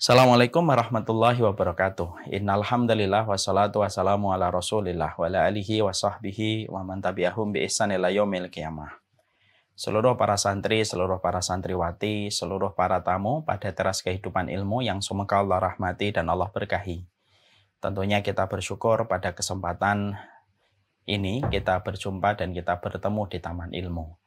Assalamualaikum warahmatullahi wabarakatuh. Innalhamdulillah wassalatu wassalamu ala rasulillah wa ala alihi wa sahbihi wa man tabi'ahum bi ihsan ila yaumil qiyamah. Seluruh para santri, seluruh para santriwati, seluruh para tamu pada teras kehidupan ilmu yang semoga Allah rahmati dan Allah berkahi. Tentunya kita bersyukur pada kesempatan ini kita berjumpa dan kita bertemu di Taman Ilmu.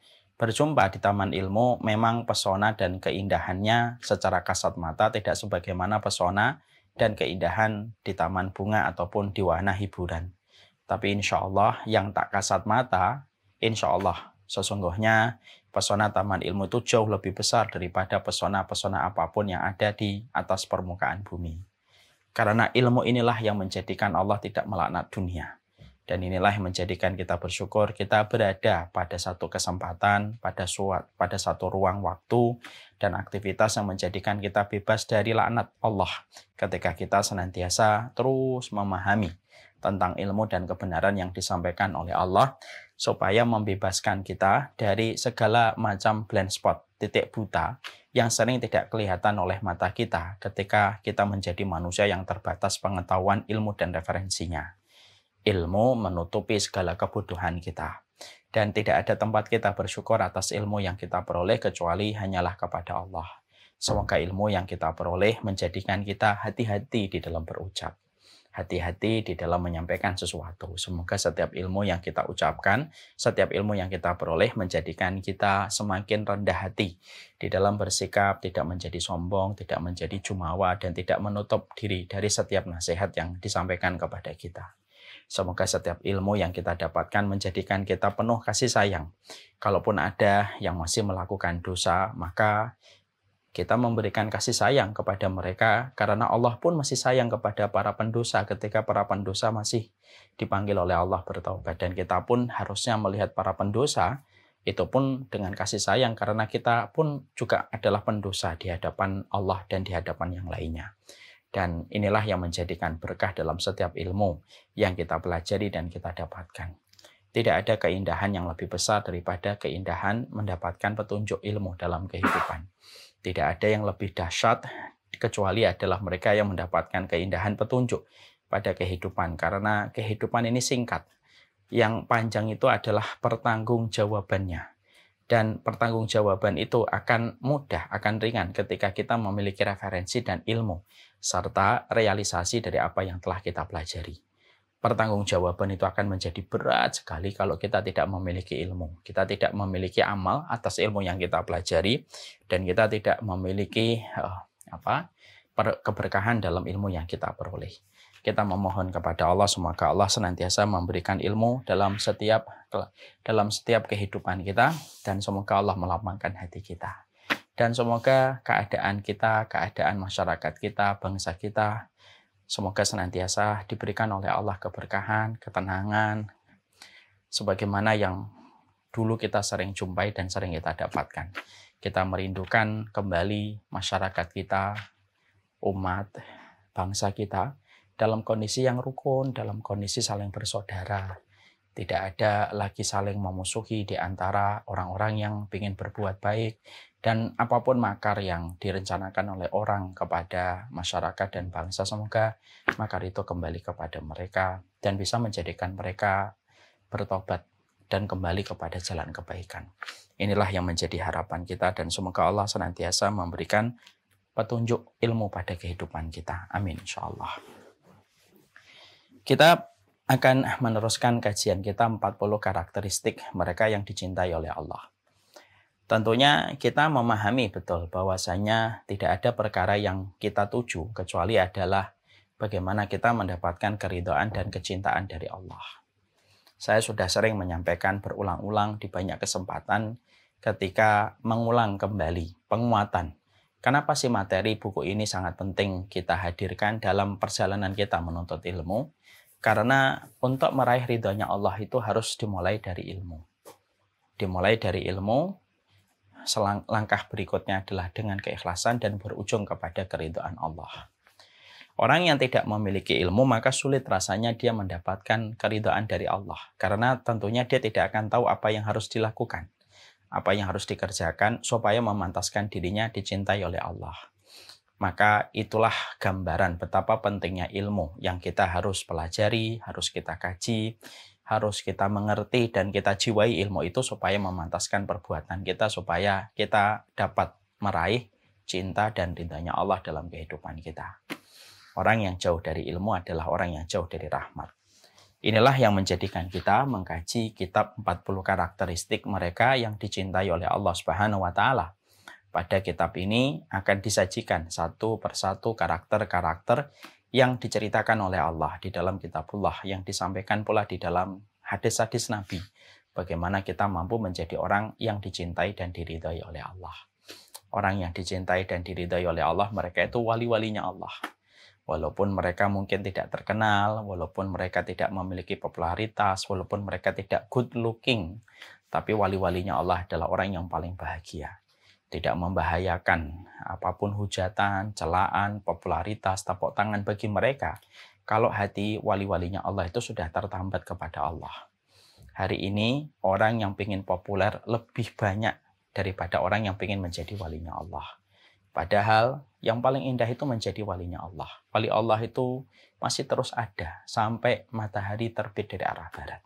Berjumpa di taman ilmu, memang pesona dan keindahannya secara kasat mata tidak sebagaimana pesona dan keindahan di taman bunga ataupun di wahana hiburan. Tapi insya Allah yang tak kasat mata, insya Allah sesungguhnya pesona taman ilmu itu jauh lebih besar daripada pesona-pesona apapun yang ada di atas permukaan bumi. Karena ilmu inilah yang menjadikan Allah tidak melaknat dunia. Dan inilah yang menjadikan kita bersyukur kita berada pada satu kesempatan, pada suat, pada satu ruang waktu dan aktivitas yang menjadikan kita bebas dari laknat Allah ketika kita senantiasa terus memahami tentang ilmu dan kebenaran yang disampaikan oleh Allah supaya membebaskan kita dari segala macam blind spot, titik buta yang sering tidak kelihatan oleh mata kita ketika kita menjadi manusia yang terbatas pengetahuan ilmu dan referensinya ilmu menutupi segala kebutuhan kita. Dan tidak ada tempat kita bersyukur atas ilmu yang kita peroleh kecuali hanyalah kepada Allah. Semoga ilmu yang kita peroleh menjadikan kita hati-hati di dalam berucap. Hati-hati di dalam menyampaikan sesuatu. Semoga setiap ilmu yang kita ucapkan, setiap ilmu yang kita peroleh menjadikan kita semakin rendah hati di dalam bersikap, tidak menjadi sombong, tidak menjadi jumawa, dan tidak menutup diri dari setiap nasihat yang disampaikan kepada kita. Semoga setiap ilmu yang kita dapatkan menjadikan kita penuh kasih sayang. Kalaupun ada yang masih melakukan dosa, maka kita memberikan kasih sayang kepada mereka karena Allah pun masih sayang kepada para pendosa ketika para pendosa masih dipanggil oleh Allah bertaubat dan kita pun harusnya melihat para pendosa itu pun dengan kasih sayang karena kita pun juga adalah pendosa di hadapan Allah dan di hadapan yang lainnya. Dan inilah yang menjadikan berkah dalam setiap ilmu yang kita pelajari dan kita dapatkan. Tidak ada keindahan yang lebih besar daripada keindahan mendapatkan petunjuk ilmu dalam kehidupan. Tidak ada yang lebih dahsyat kecuali adalah mereka yang mendapatkan keindahan petunjuk pada kehidupan karena kehidupan ini singkat. Yang panjang itu adalah pertanggung jawabannya. dan pertanggung jawaban itu akan mudah, akan ringan ketika kita memiliki referensi dan ilmu serta realisasi dari apa yang telah kita pelajari. Pertanggungjawaban itu akan menjadi berat sekali kalau kita tidak memiliki ilmu. Kita tidak memiliki amal atas ilmu yang kita pelajari dan kita tidak memiliki uh, apa? keberkahan dalam ilmu yang kita peroleh. Kita memohon kepada Allah semoga Allah senantiasa memberikan ilmu dalam setiap dalam setiap kehidupan kita dan semoga Allah melapangkan hati kita. Dan semoga keadaan kita, keadaan masyarakat kita, bangsa kita, semoga senantiasa diberikan oleh Allah keberkahan, ketenangan, sebagaimana yang dulu kita sering jumpai dan sering kita dapatkan. Kita merindukan kembali masyarakat kita, umat, bangsa kita, dalam kondisi yang rukun, dalam kondisi saling bersaudara. Tidak ada lagi saling memusuhi di antara orang-orang yang ingin berbuat baik dan apapun makar yang direncanakan oleh orang kepada masyarakat dan bangsa semoga makar itu kembali kepada mereka dan bisa menjadikan mereka bertobat dan kembali kepada jalan kebaikan. Inilah yang menjadi harapan kita dan semoga Allah senantiasa memberikan petunjuk ilmu pada kehidupan kita. Amin insyaallah. Kita akan meneruskan kajian kita 40 karakteristik mereka yang dicintai oleh Allah. Tentunya kita memahami betul bahwasanya tidak ada perkara yang kita tuju kecuali adalah bagaimana kita mendapatkan keridhaan dan kecintaan dari Allah. Saya sudah sering menyampaikan berulang-ulang di banyak kesempatan ketika mengulang kembali penguatan. Kenapa sih materi buku ini sangat penting kita hadirkan dalam perjalanan kita menuntut ilmu? Karena untuk meraih ridhonya Allah itu harus dimulai dari ilmu. Dimulai dari ilmu, selang, langkah berikutnya adalah dengan keikhlasan dan berujung kepada keridhaan Allah. Orang yang tidak memiliki ilmu maka sulit rasanya dia mendapatkan keridhaan dari Allah karena tentunya dia tidak akan tahu apa yang harus dilakukan, apa yang harus dikerjakan supaya memantaskan dirinya dicintai oleh Allah. Maka itulah gambaran betapa pentingnya ilmu yang kita harus pelajari, harus kita kaji, harus kita mengerti dan kita jiwai ilmu itu supaya memantaskan perbuatan kita supaya kita dapat meraih cinta dan rindanya Allah dalam kehidupan kita. Orang yang jauh dari ilmu adalah orang yang jauh dari rahmat. Inilah yang menjadikan kita mengkaji kitab 40 karakteristik mereka yang dicintai oleh Allah Subhanahu wa taala. Pada kitab ini akan disajikan satu persatu karakter-karakter yang diceritakan oleh Allah di dalam kitabullah yang disampaikan pula di dalam hadis-hadis Nabi bagaimana kita mampu menjadi orang yang dicintai dan diridhai oleh Allah orang yang dicintai dan diridhai oleh Allah mereka itu wali-walinya Allah walaupun mereka mungkin tidak terkenal walaupun mereka tidak memiliki popularitas walaupun mereka tidak good looking tapi wali-walinya Allah adalah orang yang paling bahagia tidak membahayakan apapun hujatan, celaan, popularitas, tepuk tangan bagi mereka. Kalau hati wali-walinya Allah itu sudah tertambat kepada Allah. Hari ini orang yang ingin populer lebih banyak daripada orang yang ingin menjadi walinya Allah. Padahal yang paling indah itu menjadi walinya Allah. Wali Allah itu masih terus ada sampai matahari terbit dari arah barat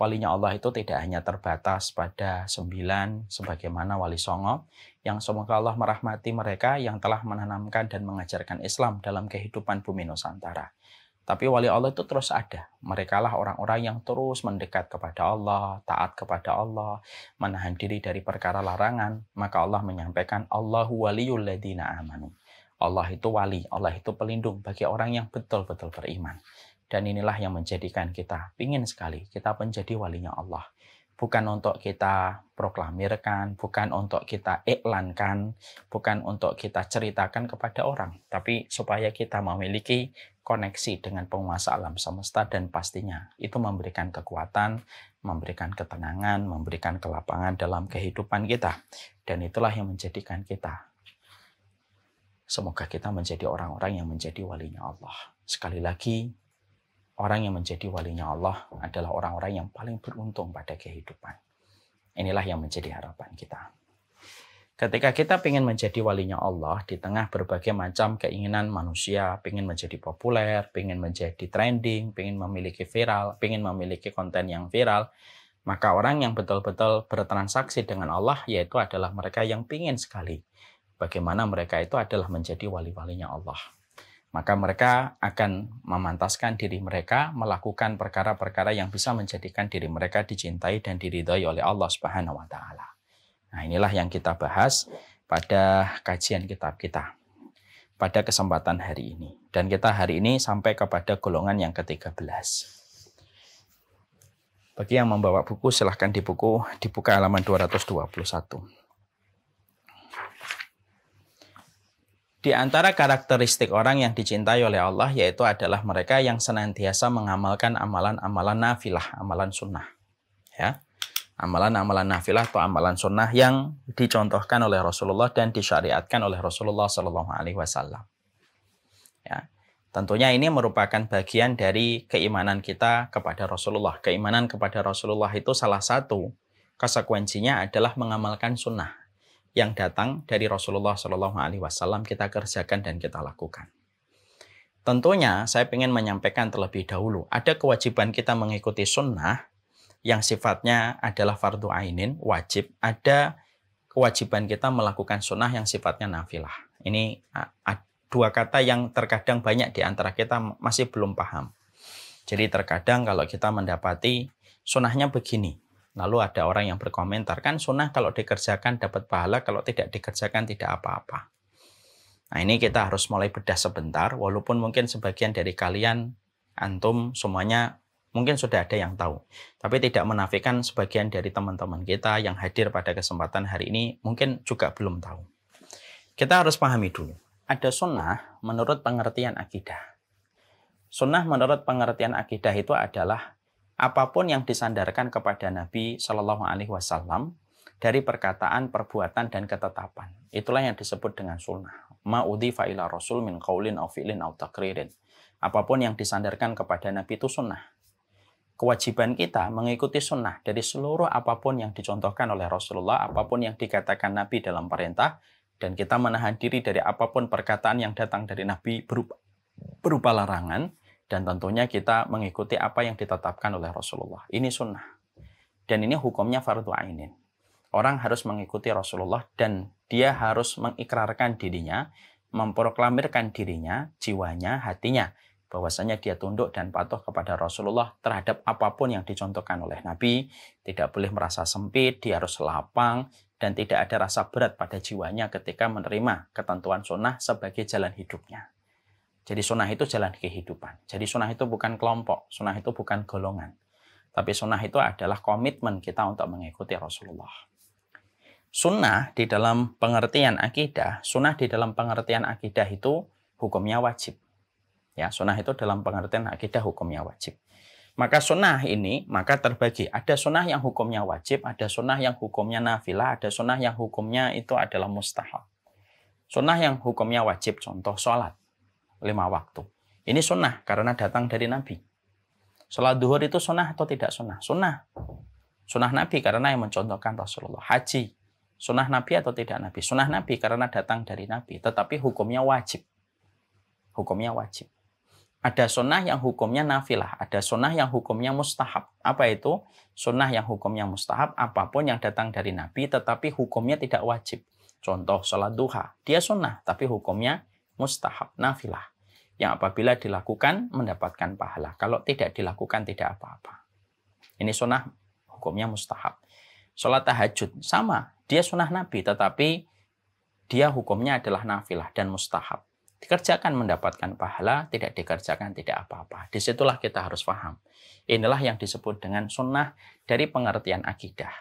walinya Allah itu tidak hanya terbatas pada sembilan sebagaimana wali songo yang semoga Allah merahmati mereka yang telah menanamkan dan mengajarkan Islam dalam kehidupan bumi Nusantara. Tapi wali Allah itu terus ada. Merekalah orang-orang yang terus mendekat kepada Allah, taat kepada Allah, menahan diri dari perkara larangan. Maka Allah menyampaikan, Allahu waliyul ladina amanu. Allah itu wali, Allah itu pelindung bagi orang yang betul-betul beriman. Dan inilah yang menjadikan kita ingin sekali kita menjadi walinya Allah. Bukan untuk kita proklamirkan, bukan untuk kita iklankan, bukan untuk kita ceritakan kepada orang, tapi supaya kita memiliki koneksi dengan penguasa alam semesta dan pastinya itu memberikan kekuatan, memberikan ketenangan, memberikan kelapangan dalam kehidupan kita. Dan itulah yang menjadikan kita. Semoga kita menjadi orang-orang yang menjadi walinya Allah. Sekali lagi, orang yang menjadi walinya Allah adalah orang-orang yang paling beruntung pada kehidupan. Inilah yang menjadi harapan kita. Ketika kita ingin menjadi walinya Allah di tengah berbagai macam keinginan manusia, ingin menjadi populer, ingin menjadi trending, ingin memiliki viral, ingin memiliki konten yang viral, maka orang yang betul-betul bertransaksi dengan Allah yaitu adalah mereka yang ingin sekali bagaimana mereka itu adalah menjadi wali-walinya Allah maka mereka akan memantaskan diri mereka melakukan perkara-perkara yang bisa menjadikan diri mereka dicintai dan diridhoi oleh Allah Subhanahu wa taala. Nah, inilah yang kita bahas pada kajian kitab kita pada kesempatan hari ini. Dan kita hari ini sampai kepada golongan yang ke-13. Bagi yang membawa buku silahkan dibuku dibuka halaman 221. Di antara karakteristik orang yang dicintai oleh Allah yaitu adalah mereka yang senantiasa mengamalkan amalan-amalan nafilah, amalan sunnah. Ya. Amalan-amalan nafilah atau amalan sunnah yang dicontohkan oleh Rasulullah dan disyariatkan oleh Rasulullah Shallallahu Alaihi Wasallam. Ya. Tentunya ini merupakan bagian dari keimanan kita kepada Rasulullah. Keimanan kepada Rasulullah itu salah satu konsekuensinya adalah mengamalkan sunnah, yang datang dari Rasulullah Shallallahu Alaihi Wasallam kita kerjakan dan kita lakukan. Tentunya saya ingin menyampaikan terlebih dahulu ada kewajiban kita mengikuti sunnah yang sifatnya adalah fardu ainin wajib ada kewajiban kita melakukan sunnah yang sifatnya nafilah. Ini dua kata yang terkadang banyak di antara kita masih belum paham. Jadi terkadang kalau kita mendapati sunnahnya begini, Lalu ada orang yang berkomentar, kan sunnah kalau dikerjakan dapat pahala, kalau tidak dikerjakan tidak apa-apa. Nah ini kita harus mulai bedah sebentar, walaupun mungkin sebagian dari kalian, antum semuanya mungkin sudah ada yang tahu. Tapi tidak menafikan sebagian dari teman-teman kita yang hadir pada kesempatan hari ini mungkin juga belum tahu. Kita harus pahami dulu. Ada sunnah menurut pengertian akidah. Sunnah menurut pengertian akidah itu adalah apapun yang disandarkan kepada Nabi Shallallahu Alaihi Wasallam dari perkataan, perbuatan, dan ketetapan. Itulah yang disebut dengan sunnah. Ma'udhi fa'ila rasul min qawlin au fi'lin au takririn. Apapun yang disandarkan kepada Nabi itu sunnah. Kewajiban kita mengikuti sunnah dari seluruh apapun yang dicontohkan oleh Rasulullah, apapun yang dikatakan Nabi dalam perintah, dan kita menahan diri dari apapun perkataan yang datang dari Nabi berupa, berupa larangan, dan tentunya kita mengikuti apa yang ditetapkan oleh Rasulullah. Ini sunnah. Dan ini hukumnya fardu ainin. Orang harus mengikuti Rasulullah dan dia harus mengikrarkan dirinya, memproklamirkan dirinya, jiwanya, hatinya bahwasanya dia tunduk dan patuh kepada Rasulullah terhadap apapun yang dicontohkan oleh Nabi, tidak boleh merasa sempit, dia harus lapang, dan tidak ada rasa berat pada jiwanya ketika menerima ketentuan sunnah sebagai jalan hidupnya. Jadi sunnah itu jalan kehidupan. Jadi sunnah itu bukan kelompok, sunnah itu bukan golongan. Tapi sunnah itu adalah komitmen kita untuk mengikuti Rasulullah. Sunnah di dalam pengertian akidah, sunnah di dalam pengertian akidah itu hukumnya wajib. Ya, sunnah itu dalam pengertian akidah hukumnya wajib. Maka sunnah ini maka terbagi. Ada sunnah yang hukumnya wajib, ada sunnah yang hukumnya nafilah, ada sunnah yang hukumnya itu adalah mustahab. Sunnah yang hukumnya wajib, contoh sholat lima waktu. Ini sunnah karena datang dari Nabi. Sholat duhur itu sunnah atau tidak sunnah? Sunnah. Sunnah Nabi karena yang mencontohkan Rasulullah. Haji. Sunnah Nabi atau tidak Nabi? Sunnah Nabi karena datang dari Nabi. Tetapi hukumnya wajib. Hukumnya wajib. Ada sunnah yang hukumnya nafilah. Ada sunnah yang hukumnya mustahab. Apa itu? Sunnah yang hukumnya mustahab. Apapun yang datang dari Nabi tetapi hukumnya tidak wajib. Contoh sholat duha. Dia sunnah tapi hukumnya mustahab. Nafilah yang apabila dilakukan mendapatkan pahala. Kalau tidak dilakukan tidak apa-apa. Ini sunnah hukumnya mustahab. Sholat tahajud sama, dia sunnah Nabi tetapi dia hukumnya adalah nafilah dan mustahab. Dikerjakan mendapatkan pahala, tidak dikerjakan tidak apa-apa. Disitulah kita harus paham. Inilah yang disebut dengan sunnah dari pengertian akidah.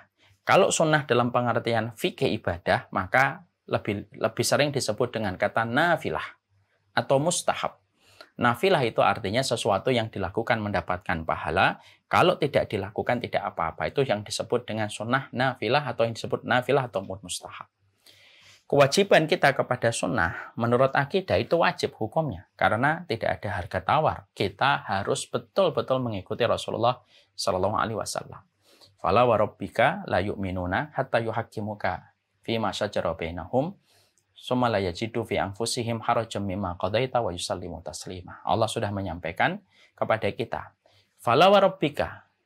Kalau sunnah dalam pengertian fikih ibadah, maka lebih lebih sering disebut dengan kata nafilah atau mustahab. Nafilah itu artinya sesuatu yang dilakukan mendapatkan pahala. Kalau tidak dilakukan tidak apa-apa. Itu yang disebut dengan sunnah nafilah atau yang disebut nafilah atau mustahab. Kewajiban kita kepada sunnah menurut akidah itu wajib hukumnya karena tidak ada harga tawar. Kita harus betul-betul mengikuti Rasulullah SAW. Alaihi Wasallam. Fala warabbika la hatta yuhakimuka fima summa fi anfusihim harajan mimma qadaita wa yusallimu taslima. Allah sudah menyampaikan kepada kita. Fala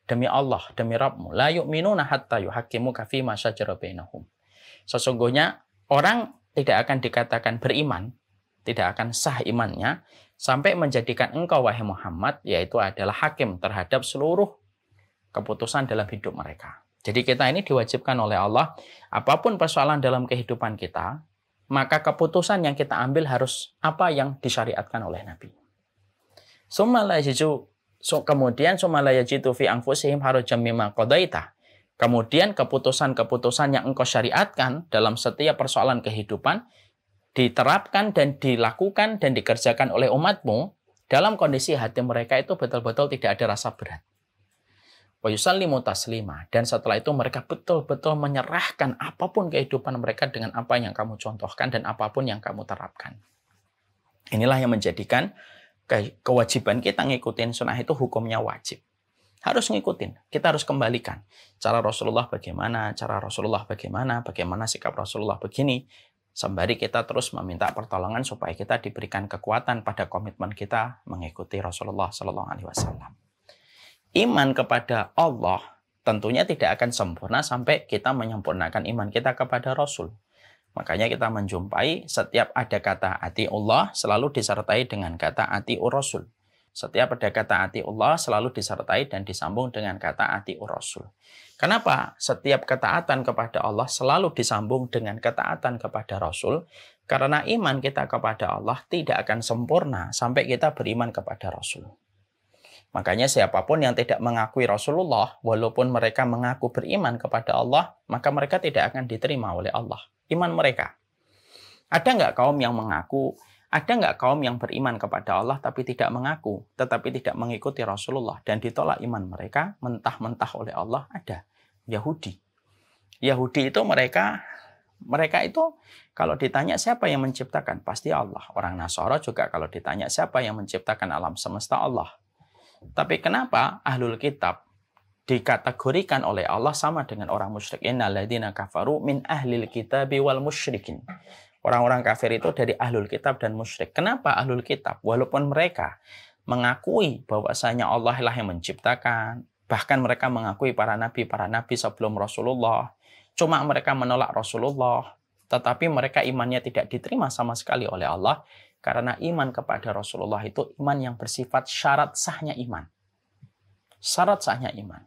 demi Allah, demi Rabbmu, la yu'minuna hatta yuhaqqimuka fi ma syajara bainahum. Sesungguhnya orang tidak akan dikatakan beriman, tidak akan sah imannya sampai menjadikan engkau wahai Muhammad yaitu adalah hakim terhadap seluruh keputusan dalam hidup mereka. Jadi kita ini diwajibkan oleh Allah apapun persoalan dalam kehidupan kita, maka keputusan yang kita ambil harus apa yang disyariatkan oleh Nabi. Kemudian Kemudian keputusan-keputusan yang engkau syariatkan dalam setiap persoalan kehidupan diterapkan dan dilakukan dan dikerjakan oleh umatmu dalam kondisi hati mereka itu betul-betul tidak ada rasa berat. Wayusallimu taslima. Dan setelah itu mereka betul-betul menyerahkan apapun kehidupan mereka dengan apa yang kamu contohkan dan apapun yang kamu terapkan. Inilah yang menjadikan kewajiban kita ngikutin sunnah itu hukumnya wajib. Harus ngikutin, kita harus kembalikan. Cara Rasulullah bagaimana, cara Rasulullah bagaimana, bagaimana sikap Rasulullah begini. Sembari kita terus meminta pertolongan supaya kita diberikan kekuatan pada komitmen kita mengikuti Rasulullah Shallallahu Alaihi Wasallam iman kepada Allah tentunya tidak akan sempurna sampai kita menyempurnakan iman kita kepada Rasul. Makanya kita menjumpai setiap ada kata ati Allah selalu disertai dengan kata ati Rasul. Setiap ada kata ati Allah selalu disertai dan disambung dengan kata ati Rasul. Kenapa? Setiap ketaatan kepada Allah selalu disambung dengan ketaatan kepada Rasul. Karena iman kita kepada Allah tidak akan sempurna sampai kita beriman kepada Rasul. Makanya siapapun yang tidak mengakui Rasulullah, walaupun mereka mengaku beriman kepada Allah, maka mereka tidak akan diterima oleh Allah. Iman mereka. Ada nggak kaum yang mengaku, ada nggak kaum yang beriman kepada Allah tapi tidak mengaku, tetapi tidak mengikuti Rasulullah dan ditolak iman mereka mentah-mentah oleh Allah? Ada. Yahudi. Yahudi itu mereka mereka itu kalau ditanya siapa yang menciptakan pasti Allah. Orang Nasara juga kalau ditanya siapa yang menciptakan alam semesta Allah. Tapi kenapa ahlul kitab dikategorikan oleh Allah sama dengan orang musyrik? Innaladina kafaru min ahlil kitab wal musyrikin. Orang-orang kafir itu dari ahlul kitab dan musyrik. Kenapa ahlul kitab? Walaupun mereka mengakui bahwasanya Allah lah yang menciptakan, bahkan mereka mengakui para nabi, para nabi sebelum Rasulullah. Cuma mereka menolak Rasulullah, tetapi mereka imannya tidak diterima sama sekali oleh Allah karena iman kepada Rasulullah itu iman yang bersifat syarat sahnya iman. Syarat sahnya iman.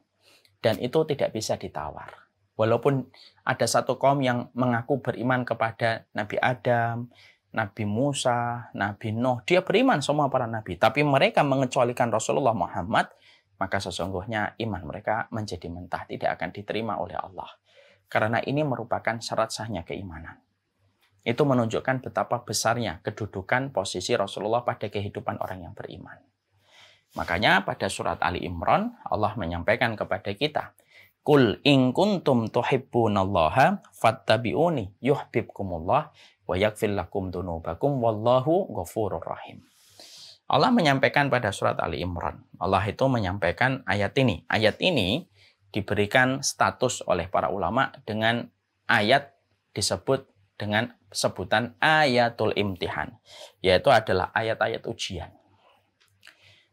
Dan itu tidak bisa ditawar. Walaupun ada satu kaum yang mengaku beriman kepada Nabi Adam, Nabi Musa, Nabi Nuh, dia beriman semua para nabi, tapi mereka mengecualikan Rasulullah Muhammad, maka sesungguhnya iman mereka menjadi mentah, tidak akan diterima oleh Allah karena ini merupakan syarat sahnya keimanan. Itu menunjukkan betapa besarnya kedudukan posisi Rasulullah pada kehidupan orang yang beriman. Makanya pada surat Ali Imran Allah menyampaikan kepada kita, "Kul in kuntum tuhibbunallaha fattabi'uni yuhibbukumullah wa yaghfir lakum dunubakum wallahu ghafurur rahim." Allah menyampaikan pada surat Ali Imran. Allah itu menyampaikan ayat ini. Ayat ini diberikan status oleh para ulama dengan ayat disebut dengan sebutan ayatul imtihan, yaitu adalah ayat-ayat ujian.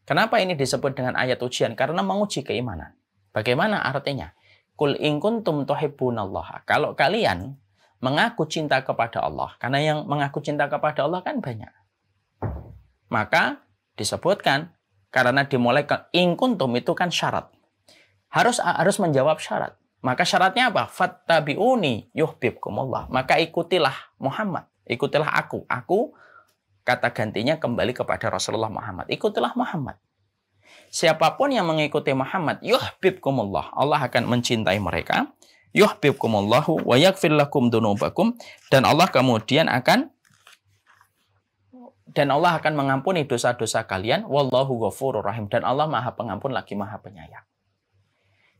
Kenapa ini disebut dengan ayat ujian? Karena menguji keimanan. Bagaimana artinya? Kul in kuntum Allah Kalau kalian mengaku cinta kepada Allah, karena yang mengaku cinta kepada Allah kan banyak. Maka disebutkan karena dimulai ke in kuntum itu kan syarat harus harus menjawab syarat. Maka syaratnya apa? Fattabiuni yuhibbukumullah. Maka ikutilah Muhammad, ikutilah aku. Aku kata gantinya kembali kepada Rasulullah Muhammad. Ikutilah Muhammad. Siapapun yang mengikuti Muhammad, yuhibbukumullah. Allah akan mencintai mereka. Yuhibbukumullahu wa yaghfir lakum dunubakum dan Allah kemudian akan dan Allah akan mengampuni dosa-dosa kalian. Wallahu ghafurur rahim dan Allah Maha Pengampun lagi Maha Penyayang.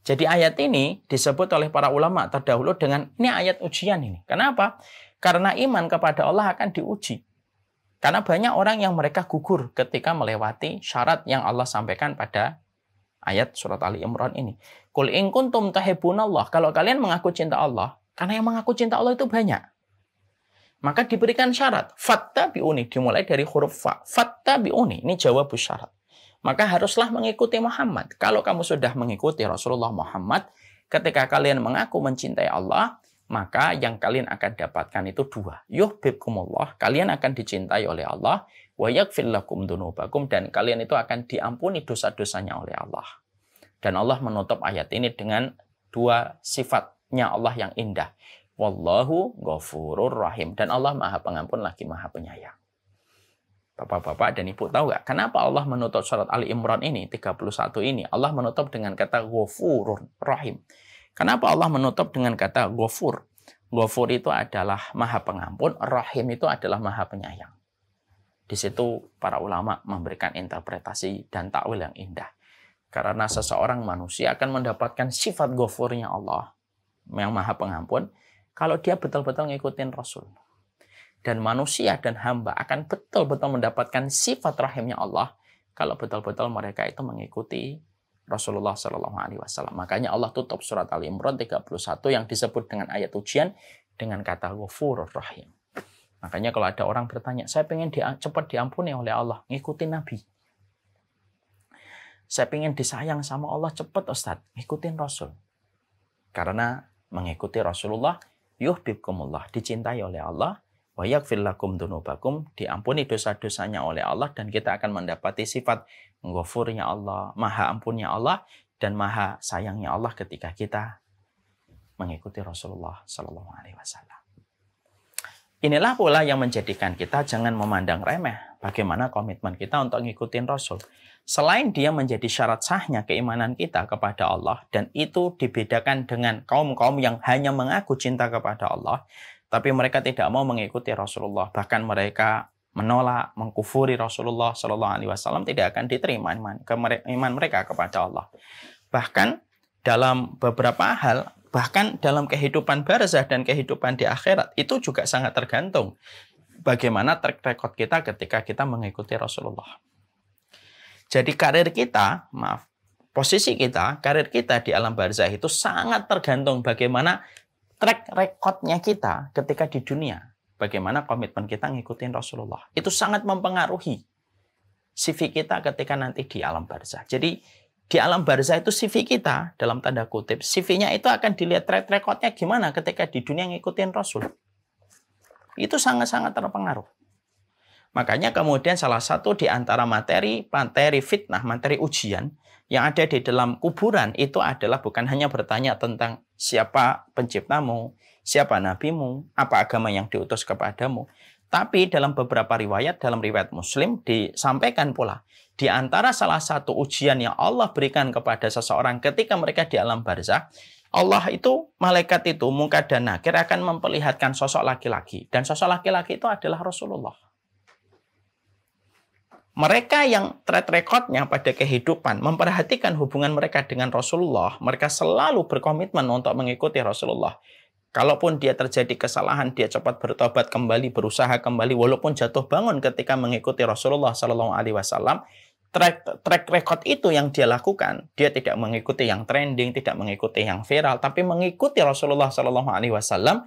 Jadi ayat ini disebut oleh para ulama terdahulu dengan ini ayat ujian ini. Kenapa? Karena iman kepada Allah akan diuji. Karena banyak orang yang mereka gugur ketika melewati syarat yang Allah sampaikan pada ayat surat Ali Imran ini. Kul in kuntum Allah. Kalau kalian mengaku cinta Allah, karena yang mengaku cinta Allah itu banyak. Maka diberikan syarat. Fatta biuni. Dimulai dari huruf fa. Fatta biuni. Ini jawab syarat maka haruslah mengikuti Muhammad. Kalau kamu sudah mengikuti Rasulullah Muhammad, ketika kalian mengaku mencintai Allah, maka yang kalian akan dapatkan itu dua. Yuhibbukumullah, kalian akan dicintai oleh Allah, wa lakum dunubakum dan kalian itu akan diampuni dosa-dosanya oleh Allah. Dan Allah menutup ayat ini dengan dua sifatnya Allah yang indah. Wallahu ghafurur rahim dan Allah Maha Pengampun lagi Maha Penyayang. Bapak-bapak dan Ibu tahu gak? kenapa Allah menutup surat Ali Imran ini 31 ini Allah menutup dengan kata Ghafurur Rahim. Kenapa Allah menutup dengan kata Ghafur? Ghafur itu adalah Maha Pengampun, Rahim itu adalah Maha Penyayang. Di situ para ulama memberikan interpretasi dan takwil yang indah. Karena seseorang manusia akan mendapatkan sifat ghafurnya Allah yang Maha Pengampun kalau dia betul-betul ngikutin Rasul dan manusia dan hamba akan betul-betul mendapatkan sifat rahimnya Allah kalau betul-betul mereka itu mengikuti Rasulullah Shallallahu Alaihi Wasallam. Makanya Allah tutup surat Al Imran 31 yang disebut dengan ayat ujian dengan kata Ghafurur Rahim. Makanya kalau ada orang bertanya, saya ingin dia cepat diampuni oleh Allah, ngikutin Nabi. Saya ingin disayang sama Allah cepat Ustaz, ngikutin Rasul. Karena mengikuti Rasulullah, yuhbibkumullah, dicintai oleh Allah, wa lakum dunubakum, diampuni dosa-dosanya oleh Allah dan kita akan mendapati sifat ghafurnya Allah, maha ampunnya Allah dan maha sayangnya Allah ketika kita mengikuti Rasulullah Shallallahu alaihi wasallam. Inilah pula yang menjadikan kita jangan memandang remeh bagaimana komitmen kita untuk ngikutin Rasul. Selain dia menjadi syarat sahnya keimanan kita kepada Allah dan itu dibedakan dengan kaum-kaum yang hanya mengaku cinta kepada Allah, tapi mereka tidak mau mengikuti Rasulullah. Bahkan mereka menolak, mengkufuri Rasulullah Shallallahu Alaihi Wasallam tidak akan diterima iman, iman mereka kepada Allah. Bahkan dalam beberapa hal, bahkan dalam kehidupan barzah dan kehidupan di akhirat itu juga sangat tergantung bagaimana track record kita ketika kita mengikuti Rasulullah. Jadi karir kita, maaf, posisi kita, karir kita di alam barzah itu sangat tergantung bagaimana track recordnya kita ketika di dunia, bagaimana komitmen kita ngikutin Rasulullah. Itu sangat mempengaruhi CV kita ketika nanti di alam barzah. Jadi di alam barzah itu CV kita dalam tanda kutip, CV-nya itu akan dilihat track recordnya gimana ketika di dunia ngikutin Rasul. Itu sangat-sangat terpengaruh. Makanya kemudian salah satu di antara materi, materi fitnah, materi ujian yang ada di dalam kuburan itu adalah bukan hanya bertanya tentang siapa penciptamu, siapa nabimu, apa agama yang diutus kepadamu. Tapi dalam beberapa riwayat, dalam riwayat Muslim disampaikan pula, di antara salah satu ujian yang Allah berikan kepada seseorang ketika mereka di alam barzah, Allah itu, malaikat itu, muka dan nakir akan memperlihatkan sosok laki-laki. Dan sosok laki-laki itu adalah Rasulullah mereka yang track recordnya pada kehidupan memperhatikan hubungan mereka dengan Rasulullah, mereka selalu berkomitmen untuk mengikuti Rasulullah. Kalaupun dia terjadi kesalahan, dia cepat bertobat kembali, berusaha kembali, walaupun jatuh bangun ketika mengikuti Rasulullah Shallallahu Alaihi Wasallam. Track, track record itu yang dia lakukan, dia tidak mengikuti yang trending, tidak mengikuti yang viral, tapi mengikuti Rasulullah Shallallahu Alaihi Wasallam.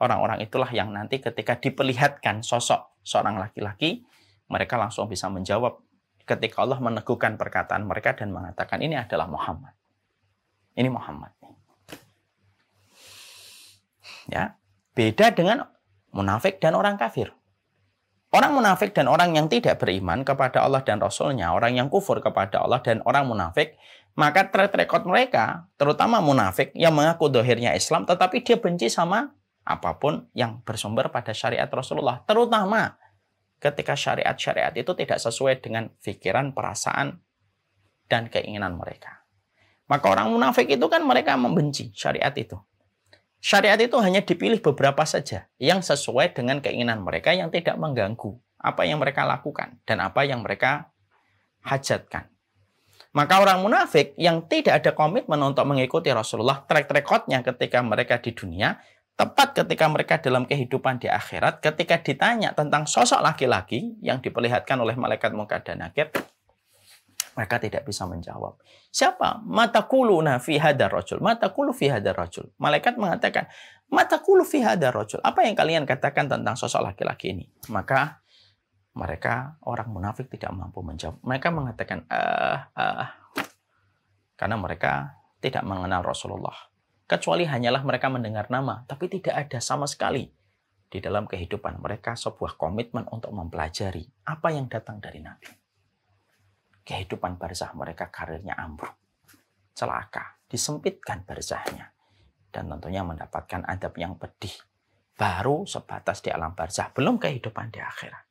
Orang-orang itulah yang nanti ketika diperlihatkan sosok seorang laki-laki mereka langsung bisa menjawab ketika Allah meneguhkan perkataan mereka dan mengatakan ini adalah Muhammad. Ini Muhammad. Ya, beda dengan munafik dan orang kafir. Orang munafik dan orang yang tidak beriman kepada Allah dan Rasulnya, orang yang kufur kepada Allah dan orang munafik, maka track record mereka, terutama munafik yang mengaku dohirnya Islam, tetapi dia benci sama apapun yang bersumber pada syariat Rasulullah, terutama ketika syariat-syariat itu tidak sesuai dengan pikiran, perasaan, dan keinginan mereka. Maka orang munafik itu kan mereka membenci syariat itu. Syariat itu hanya dipilih beberapa saja yang sesuai dengan keinginan mereka yang tidak mengganggu apa yang mereka lakukan dan apa yang mereka hajatkan. Maka orang munafik yang tidak ada komitmen untuk mengikuti Rasulullah, track recordnya ketika mereka di dunia, Tepat ketika mereka dalam kehidupan di akhirat, ketika ditanya tentang sosok laki-laki yang diperlihatkan oleh malaikat muka dan nakir, mereka tidak bisa menjawab. Siapa? Mata Matakuluna fi hadar rajul. kulu fi hadar rajul. Malaikat mengatakan, mata kulu fi hadar rajul. Apa yang kalian katakan tentang sosok laki-laki ini? Maka mereka orang munafik tidak mampu menjawab. Mereka mengatakan, ah, ah, karena mereka tidak mengenal Rasulullah kecuali hanyalah mereka mendengar nama, tapi tidak ada sama sekali di dalam kehidupan mereka sebuah komitmen untuk mempelajari apa yang datang dari Nabi. Kehidupan barzah mereka karirnya ambruk, celaka, disempitkan barzahnya, dan tentunya mendapatkan adab yang pedih. Baru sebatas di alam barzah, belum kehidupan di akhirat.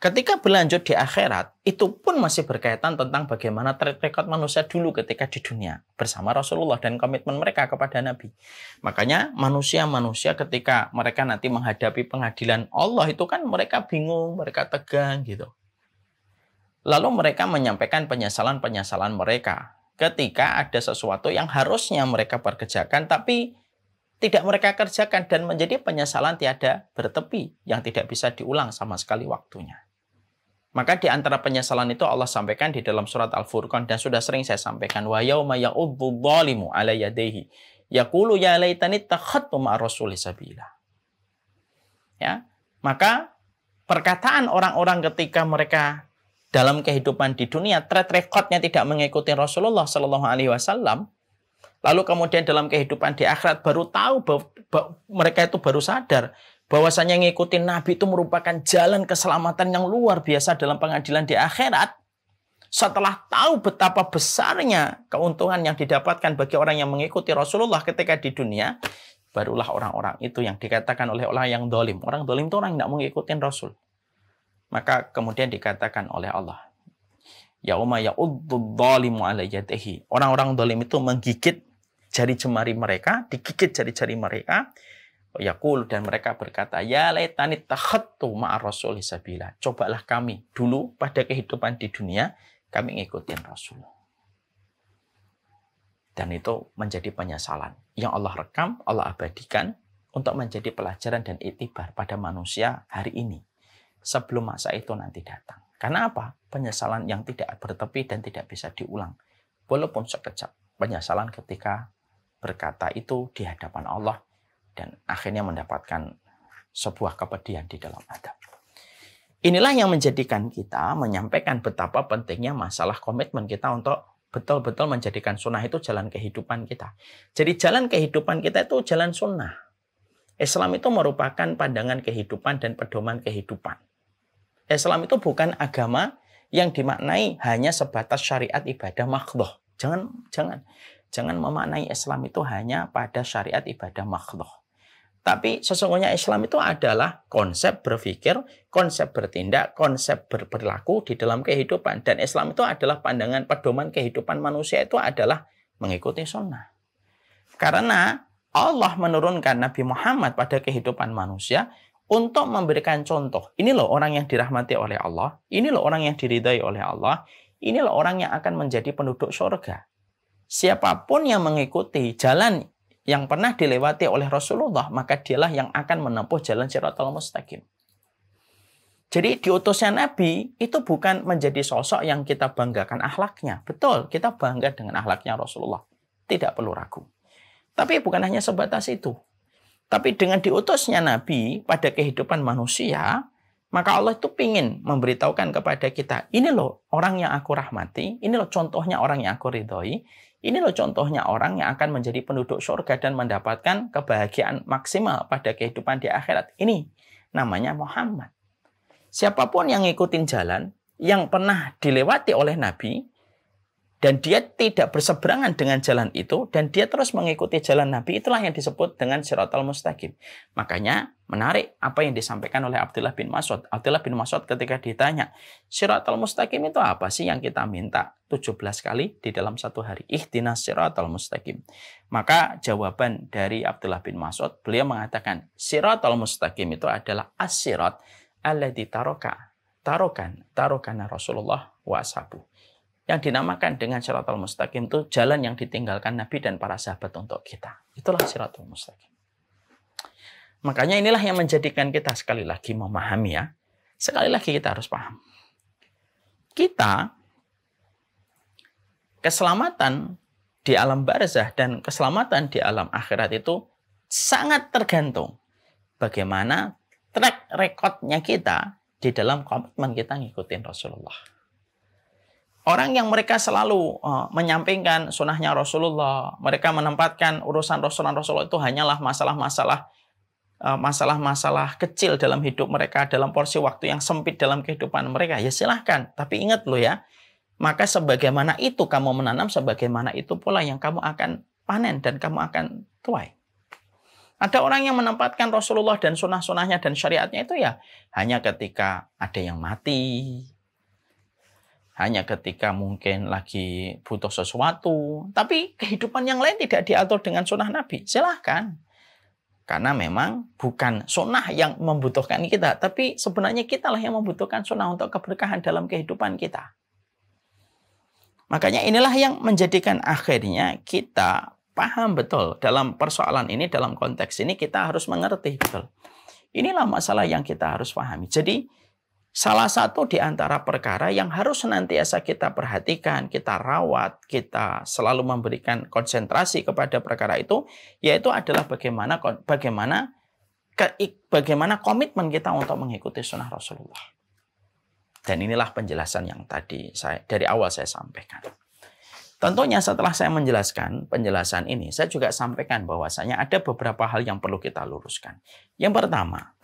Ketika berlanjut di akhirat, itu pun masih berkaitan tentang bagaimana track record manusia dulu ketika di dunia bersama Rasulullah dan komitmen mereka kepada Nabi. Makanya manusia-manusia ketika mereka nanti menghadapi pengadilan Allah itu kan mereka bingung, mereka tegang gitu. Lalu mereka menyampaikan penyesalan-penyesalan mereka ketika ada sesuatu yang harusnya mereka perkerjakan tapi tidak mereka kerjakan dan menjadi penyesalan tiada bertepi yang tidak bisa diulang sama sekali waktunya. Maka di antara penyesalan itu Allah sampaikan di dalam surat Al-Furqan dan sudah sering saya sampaikan wa yauma ya'udzu dzalimu ala yadayhi yaqulu ya laitani takhattu ma rasuli sabila. Ya, maka perkataan orang-orang ketika mereka dalam kehidupan di dunia track recordnya tidak mengikuti Rasulullah Shallallahu Alaihi Wasallam lalu kemudian dalam kehidupan di akhirat baru tahu bahwa mereka itu baru sadar bahwasanya ngikutin Nabi itu merupakan jalan keselamatan yang luar biasa dalam pengadilan di akhirat, setelah tahu betapa besarnya keuntungan yang didapatkan bagi orang yang mengikuti Rasulullah ketika di dunia, barulah orang-orang itu yang dikatakan oleh orang yang dolim. Orang dolim itu orang yang tidak mengikuti Rasul. Maka kemudian dikatakan oleh Allah, Yauma ya'uddu dolimu ala Orang-orang dolim itu menggigit jari jemari mereka, digigit jari-jari mereka, yakul dan mereka berkata, Ya laitani tahtu ma'arosul Rasul sabila. Cobalah kami dulu pada kehidupan di dunia, kami ngikutin Rasul. Dan itu menjadi penyesalan. Yang Allah rekam, Allah abadikan untuk menjadi pelajaran dan itibar pada manusia hari ini. Sebelum masa itu nanti datang. Karena apa? Penyesalan yang tidak bertepi dan tidak bisa diulang. Walaupun sekejap. Penyesalan ketika berkata itu di hadapan Allah dan akhirnya mendapatkan sebuah kepedihan di dalam adab. Inilah yang menjadikan kita menyampaikan betapa pentingnya masalah komitmen kita untuk betul-betul menjadikan sunnah itu jalan kehidupan kita. Jadi jalan kehidupan kita itu jalan sunnah. Islam itu merupakan pandangan kehidupan dan pedoman kehidupan. Islam itu bukan agama yang dimaknai hanya sebatas syariat ibadah makhluk. Jangan jangan jangan memaknai Islam itu hanya pada syariat ibadah makhluk. Tapi sesungguhnya Islam itu adalah konsep berpikir, konsep bertindak, konsep berperilaku di dalam kehidupan. Dan Islam itu adalah pandangan pedoman kehidupan manusia itu adalah mengikuti sunnah. Karena Allah menurunkan Nabi Muhammad pada kehidupan manusia untuk memberikan contoh. Ini loh orang yang dirahmati oleh Allah, ini loh orang yang diridai oleh Allah, ini loh orang yang akan menjadi penduduk surga. Siapapun yang mengikuti jalan yang pernah dilewati oleh Rasulullah, maka dialah yang akan menempuh jalan Siratul mustaqim. Jadi diutusnya Nabi itu bukan menjadi sosok yang kita banggakan ahlaknya. Betul, kita bangga dengan ahlaknya Rasulullah. Tidak perlu ragu. Tapi bukan hanya sebatas itu. Tapi dengan diutusnya Nabi pada kehidupan manusia, maka Allah itu ingin memberitahukan kepada kita, ini loh orang yang aku rahmati, ini loh contohnya orang yang aku ridhoi, ini loh contohnya orang yang akan menjadi penduduk surga dan mendapatkan kebahagiaan maksimal pada kehidupan di akhirat. Ini namanya Muhammad. Siapapun yang ngikutin jalan yang pernah dilewati oleh Nabi, dan dia tidak berseberangan dengan jalan itu dan dia terus mengikuti jalan Nabi itulah yang disebut dengan siratal mustaqim. Makanya menarik apa yang disampaikan oleh Abdullah bin Mas'ud. Abdullah bin Mas'ud ketika ditanya, siratal mustaqim itu apa sih yang kita minta 17 kali di dalam satu hari? Ihdinas siratal mustaqim. Maka jawaban dari Abdullah bin Mas'ud, beliau mengatakan, siratal mustaqim itu adalah as-sirat alladzi taroka. tarokan tarokan Rasulullah wa ashabu yang dinamakan dengan siratul mustaqim itu jalan yang ditinggalkan Nabi dan para sahabat untuk kita. Itulah siratul mustaqim. Makanya inilah yang menjadikan kita sekali lagi memahami ya. Sekali lagi kita harus paham. Kita keselamatan di alam barzah dan keselamatan di alam akhirat itu sangat tergantung bagaimana track recordnya kita di dalam komitmen kita ngikutin Rasulullah orang yang mereka selalu uh, menyampingkan sunnahnya Rasulullah, mereka menempatkan urusan Rasulullah Rasulullah itu hanyalah masalah-masalah eh, masalah-masalah kecil dalam hidup mereka dalam porsi waktu yang sempit dalam kehidupan mereka ya silahkan tapi ingat lo ya maka sebagaimana itu kamu menanam sebagaimana itu pula yang kamu akan panen dan kamu akan tuai ada orang yang menempatkan Rasulullah dan sunnah-sunnahnya dan syariatnya itu ya hanya ketika ada yang mati hanya ketika mungkin lagi butuh sesuatu, tapi kehidupan yang lain tidak diatur dengan sunnah Nabi. Silahkan. Karena memang bukan sunnah yang membutuhkan kita, tapi sebenarnya kitalah yang membutuhkan sunnah untuk keberkahan dalam kehidupan kita. Makanya inilah yang menjadikan akhirnya kita paham betul dalam persoalan ini, dalam konteks ini kita harus mengerti betul. Inilah masalah yang kita harus pahami. Jadi Salah satu di antara perkara yang harus senantiasa kita perhatikan, kita rawat, kita selalu memberikan konsentrasi kepada perkara itu, yaitu adalah bagaimana bagaimana bagaimana komitmen kita untuk mengikuti sunnah Rasulullah. Dan inilah penjelasan yang tadi saya dari awal saya sampaikan. Tentunya setelah saya menjelaskan penjelasan ini, saya juga sampaikan bahwasanya ada beberapa hal yang perlu kita luruskan. Yang pertama,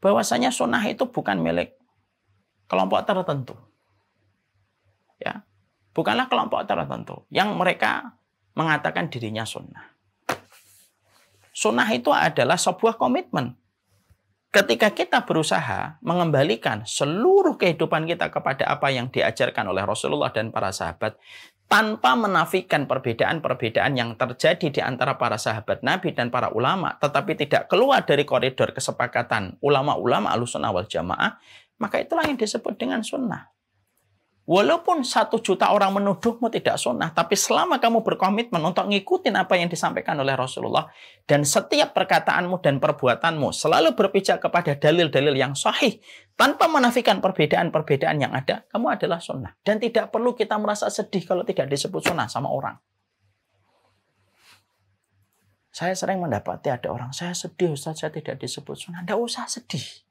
bahwasanya sunnah itu bukan milik kelompok tertentu. Ya. Bukanlah kelompok tertentu yang mereka mengatakan dirinya sunnah. Sunnah itu adalah sebuah komitmen. Ketika kita berusaha mengembalikan seluruh kehidupan kita kepada apa yang diajarkan oleh Rasulullah dan para sahabat, tanpa menafikan perbedaan-perbedaan yang terjadi di antara para sahabat Nabi dan para ulama, tetapi tidak keluar dari koridor kesepakatan ulama-ulama alusun awal jamaah, maka itulah yang disebut dengan sunnah. Walaupun satu juta orang menuduhmu tidak sunnah, tapi selama kamu berkomitmen untuk ngikutin apa yang disampaikan oleh Rasulullah, dan setiap perkataanmu dan perbuatanmu selalu berpijak kepada dalil-dalil yang sahih, tanpa menafikan perbedaan-perbedaan yang ada, kamu adalah sunnah. Dan tidak perlu kita merasa sedih kalau tidak disebut sunnah sama orang. Saya sering mendapati ada orang, saya sedih Ustaz, saya tidak disebut sunnah. Tidak usah sedih.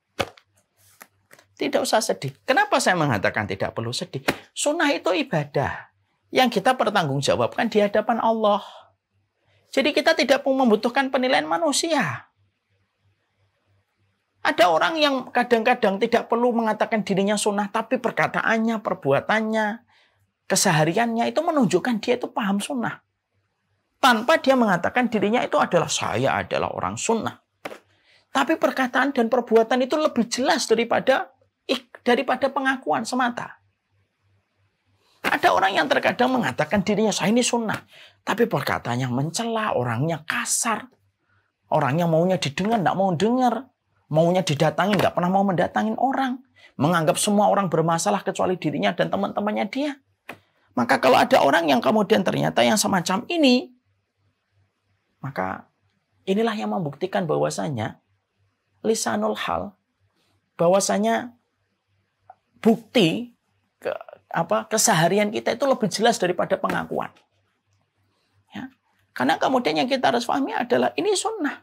Tidak usah sedih. Kenapa saya mengatakan tidak perlu sedih? Sunnah itu ibadah yang kita pertanggungjawabkan di hadapan Allah. Jadi kita tidak membutuhkan penilaian manusia. Ada orang yang kadang-kadang tidak perlu mengatakan dirinya sunnah, tapi perkataannya, perbuatannya, kesehariannya itu menunjukkan dia itu paham sunnah. Tanpa dia mengatakan dirinya itu adalah saya adalah orang sunnah. Tapi perkataan dan perbuatan itu lebih jelas daripada daripada pengakuan semata. Ada orang yang terkadang mengatakan dirinya saya ini sunnah, tapi perkataannya mencela, orangnya kasar, orangnya maunya didengar, tidak mau dengar, maunya didatangi nggak pernah mau mendatangin orang, menganggap semua orang bermasalah kecuali dirinya dan teman-temannya dia. Maka kalau ada orang yang kemudian ternyata yang semacam ini, maka inilah yang membuktikan bahwasanya lisanul hal, bahwasanya bukti ke, apa keseharian kita itu lebih jelas daripada pengakuan. Ya. Karena kemudian yang kita harus pahami adalah ini sunnah.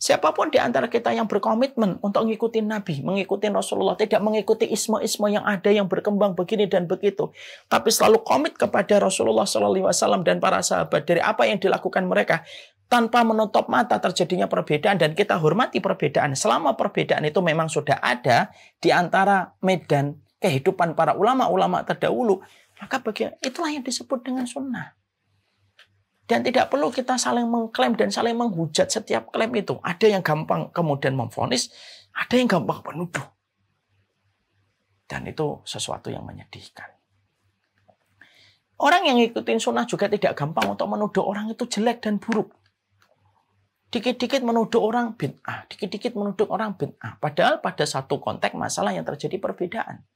Siapapun di antara kita yang berkomitmen untuk mengikuti Nabi, mengikuti Rasulullah, tidak mengikuti isma-isma yang ada yang berkembang begini dan begitu, tapi selalu komit kepada Rasulullah SAW dan para sahabat dari apa yang dilakukan mereka, tanpa menutup mata terjadinya perbedaan dan kita hormati perbedaan. Selama perbedaan itu memang sudah ada di antara medan kehidupan para ulama-ulama terdahulu, maka bagi itulah yang disebut dengan sunnah. Dan tidak perlu kita saling mengklaim dan saling menghujat setiap klaim itu. Ada yang gampang kemudian memfonis, ada yang gampang menuduh. Dan itu sesuatu yang menyedihkan. Orang yang ikutin sunnah juga tidak gampang untuk menuduh orang itu jelek dan buruk. Dikit-dikit menuduh orang bin'ah, dikit-dikit menuduh orang bin'ah. Padahal pada satu konteks masalah yang terjadi perbedaan.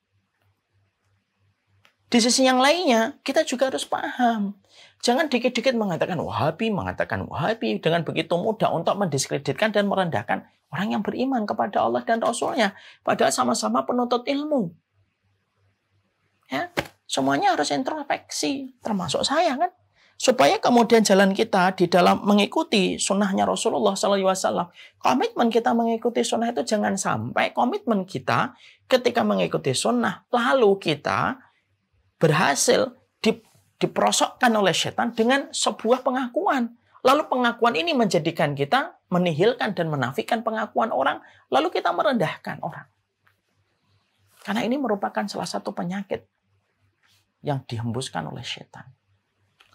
Di sisi yang lainnya, kita juga harus paham. Jangan dikit-dikit mengatakan Wahabi, mengatakan Wahabi dengan begitu mudah untuk mendiskreditkan dan merendahkan orang yang beriman kepada Allah dan Rasulnya. Padahal sama-sama penuntut ilmu. Ya, semuanya harus introspeksi, termasuk saya kan. Supaya kemudian jalan kita di dalam mengikuti sunnahnya Rasulullah SAW, komitmen kita mengikuti sunnah itu jangan sampai komitmen kita ketika mengikuti sunnah lalu kita berhasil diprosokkan oleh setan dengan sebuah pengakuan. Lalu pengakuan ini menjadikan kita menihilkan dan menafikan pengakuan orang, lalu kita merendahkan orang. Karena ini merupakan salah satu penyakit yang dihembuskan oleh setan.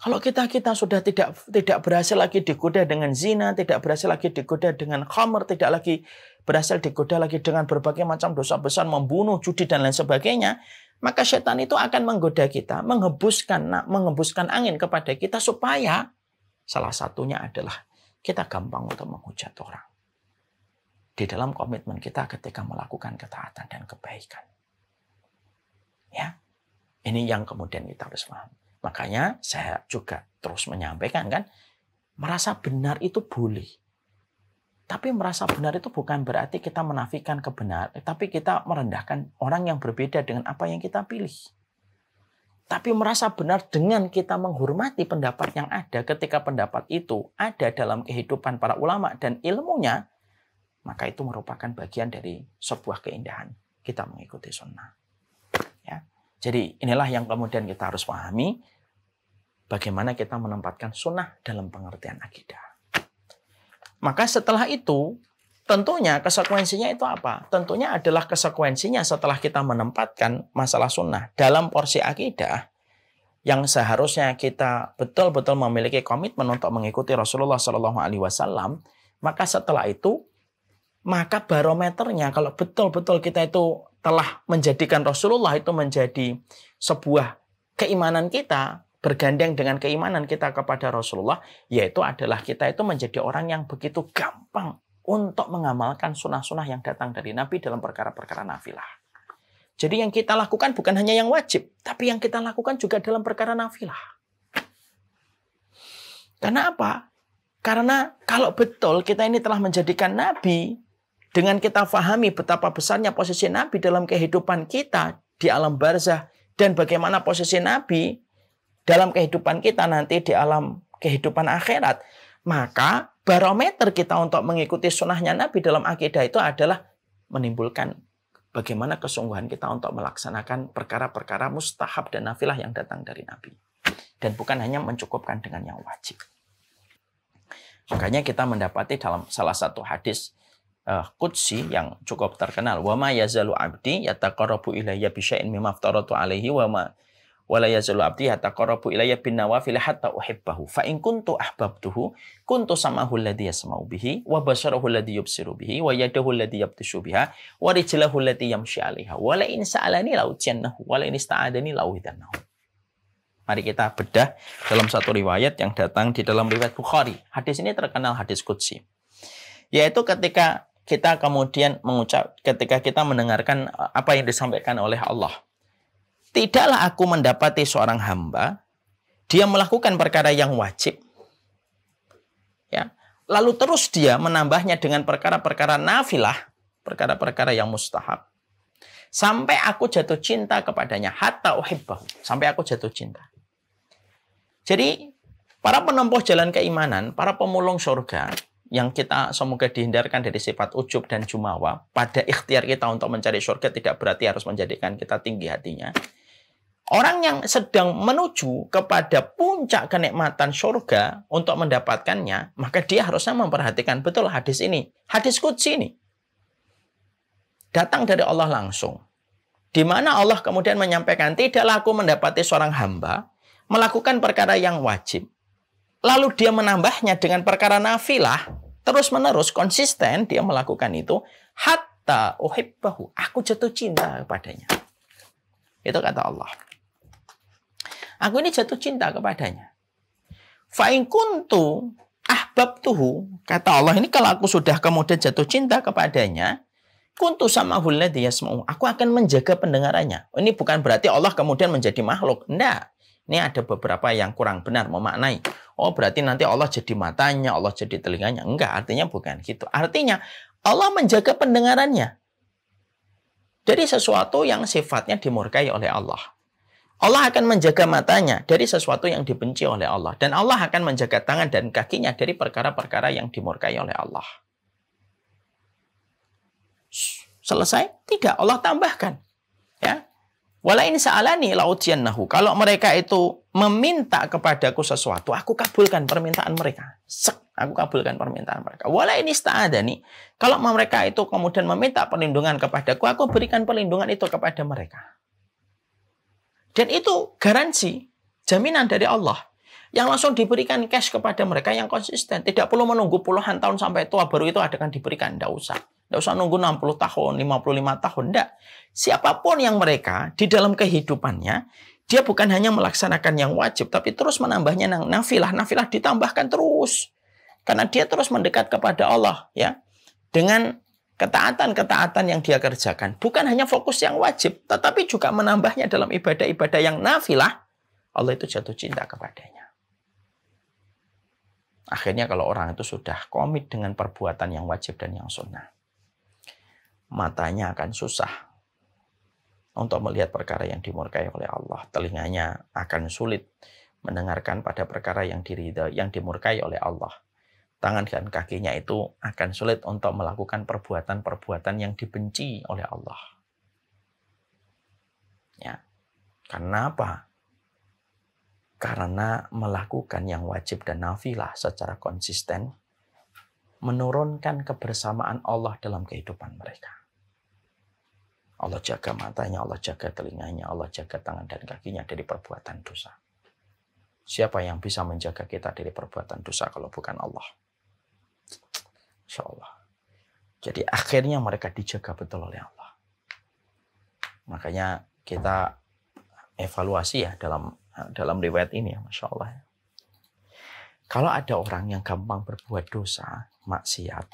Kalau kita kita sudah tidak tidak berhasil lagi digoda dengan zina, tidak berhasil lagi digoda dengan khamr, tidak lagi berhasil digoda lagi dengan berbagai macam dosa besar, membunuh, judi dan lain sebagainya, maka setan itu akan menggoda kita, mengebuskan mengembuskan angin kepada kita supaya salah satunya adalah kita gampang untuk menghujat orang. Di dalam komitmen kita ketika melakukan ketaatan dan kebaikan. Ya. Ini yang kemudian kita harus paham. Makanya saya juga terus menyampaikan kan, merasa benar itu boleh. Tapi merasa benar itu bukan berarti kita menafikan kebenaran, tapi kita merendahkan orang yang berbeda dengan apa yang kita pilih. Tapi merasa benar dengan kita menghormati pendapat yang ada ketika pendapat itu ada dalam kehidupan para ulama dan ilmunya, maka itu merupakan bagian dari sebuah keindahan kita mengikuti sunnah. Ya. Jadi inilah yang kemudian kita harus pahami bagaimana kita menempatkan sunnah dalam pengertian akidah. Maka setelah itu tentunya konsekuensinya itu apa? Tentunya adalah konsekuensinya setelah kita menempatkan masalah sunnah dalam porsi akidah yang seharusnya kita betul-betul memiliki komitmen untuk mengikuti Rasulullah Shallallahu Alaihi Wasallam, maka setelah itu maka barometernya kalau betul-betul kita itu telah menjadikan Rasulullah itu menjadi sebuah keimanan kita, bergandeng dengan keimanan kita kepada Rasulullah, yaitu adalah kita itu menjadi orang yang begitu gampang untuk mengamalkan sunnah-sunnah yang datang dari Nabi dalam perkara-perkara nafilah. Jadi yang kita lakukan bukan hanya yang wajib, tapi yang kita lakukan juga dalam perkara nafilah. Karena apa? Karena kalau betul kita ini telah menjadikan Nabi, dengan kita fahami betapa besarnya posisi Nabi dalam kehidupan kita di alam barzah, dan bagaimana posisi Nabi dalam kehidupan kita nanti di alam kehidupan akhirat, maka barometer kita untuk mengikuti sunnahnya Nabi dalam akidah itu adalah menimbulkan bagaimana kesungguhan kita untuk melaksanakan perkara-perkara mustahab dan nafilah yang datang dari Nabi. Dan bukan hanya mencukupkan dengan yang wajib. Makanya kita mendapati dalam salah satu hadis uh, eh, kudsi yang cukup terkenal. Wa ma yazalu abdi yataqarrabu ilayya bisya'in mimma alaihi wa ma wala yazalu abdi hatta qarabu ilayya bin nawafil hatta uhibbahu fa in kuntu ahbabtuhu kuntu samahu alladhi yasma'u bihi wa basarahu alladhi yubsiru bihi wa yadahu alladhi yabtishu biha wa rijlahu alladhi yamshi 'alaiha wa la in sa'alani la'utiyannahu wa la in ista'adani uhidannahu Mari kita bedah dalam satu riwayat yang datang di dalam riwayat Bukhari. Hadis ini terkenal hadis Qudsi. Yaitu ketika kita kemudian mengucap, ketika kita mendengarkan eh, apa yang disampaikan oleh Allah tidaklah aku mendapati seorang hamba dia melakukan perkara yang wajib ya lalu terus dia menambahnya dengan perkara-perkara nafilah perkara-perkara yang mustahab sampai aku jatuh cinta kepadanya hatta uhibbahu sampai aku jatuh cinta jadi para penempuh jalan keimanan para pemulung surga yang kita semoga dihindarkan dari sifat ujub dan jumawa pada ikhtiar kita untuk mencari surga tidak berarti harus menjadikan kita tinggi hatinya Orang yang sedang menuju kepada puncak kenikmatan surga untuk mendapatkannya, maka dia harusnya memperhatikan betul hadis ini. Hadis kudsi ini. Datang dari Allah langsung. Di mana Allah kemudian menyampaikan, tidaklah aku mendapati seorang hamba melakukan perkara yang wajib. Lalu dia menambahnya dengan perkara nafilah, terus-menerus konsisten dia melakukan itu, hatta uhibbahu, aku jatuh cinta kepadanya. Itu kata Allah. Aku ini jatuh cinta kepadanya. Fa'in kuntu ahbab tuhu. Kata Allah ini kalau aku sudah kemudian jatuh cinta kepadanya, kuntu sama hulladhi semua. Aku akan menjaga pendengarannya. Oh, ini bukan berarti Allah kemudian menjadi makhluk. Enggak. Ini ada beberapa yang kurang benar memaknai. Oh, berarti nanti Allah jadi matanya, Allah jadi telinganya. Enggak, artinya bukan gitu. Artinya Allah menjaga pendengarannya. Dari sesuatu yang sifatnya dimurkai oleh Allah. Allah akan menjaga matanya dari sesuatu yang dibenci oleh Allah. Dan Allah akan menjaga tangan dan kakinya dari perkara-perkara yang dimurkai oleh Allah. Selesai? Tidak. Allah tambahkan. Ya. Walain ini sa'alani la'ujiannahu. Kalau mereka itu meminta kepadaku sesuatu, aku kabulkan permintaan mereka. Sek, aku kabulkan permintaan mereka. Walain ini Kalau mereka itu kemudian meminta perlindungan kepadaku, aku berikan perlindungan itu kepada mereka. Dan itu garansi, jaminan dari Allah yang langsung diberikan cash kepada mereka yang konsisten. Tidak perlu menunggu puluhan tahun sampai tua baru itu ada akan diberikan. Tidak usah. Tidak usah nunggu 60 tahun, 55 tahun. Tidak. Siapapun yang mereka di dalam kehidupannya, dia bukan hanya melaksanakan yang wajib, tapi terus menambahnya nafilah. Nafilah ditambahkan terus. Karena dia terus mendekat kepada Allah. ya Dengan Ketaatan-ketaatan yang dia kerjakan bukan hanya fokus yang wajib, tetapi juga menambahnya dalam ibadah-ibadah yang nafilah. Allah itu jatuh cinta kepadanya. Akhirnya kalau orang itu sudah komit dengan perbuatan yang wajib dan yang sunnah, matanya akan susah untuk melihat perkara yang dimurkai oleh Allah. Telinganya akan sulit mendengarkan pada perkara yang diridha, yang dimurkai oleh Allah tangan dan kakinya itu akan sulit untuk melakukan perbuatan-perbuatan yang dibenci oleh Allah. Ya. Karena apa? Karena melakukan yang wajib dan nafilah secara konsisten menurunkan kebersamaan Allah dalam kehidupan mereka. Allah jaga matanya, Allah jaga telinganya, Allah jaga tangan dan kakinya dari perbuatan dosa. Siapa yang bisa menjaga kita dari perbuatan dosa kalau bukan Allah? Insya Allah. Jadi akhirnya mereka dijaga betul oleh Allah. Makanya kita evaluasi ya dalam dalam riwayat ini ya, masya Allah. Ya. Kalau ada orang yang gampang berbuat dosa, maksiat,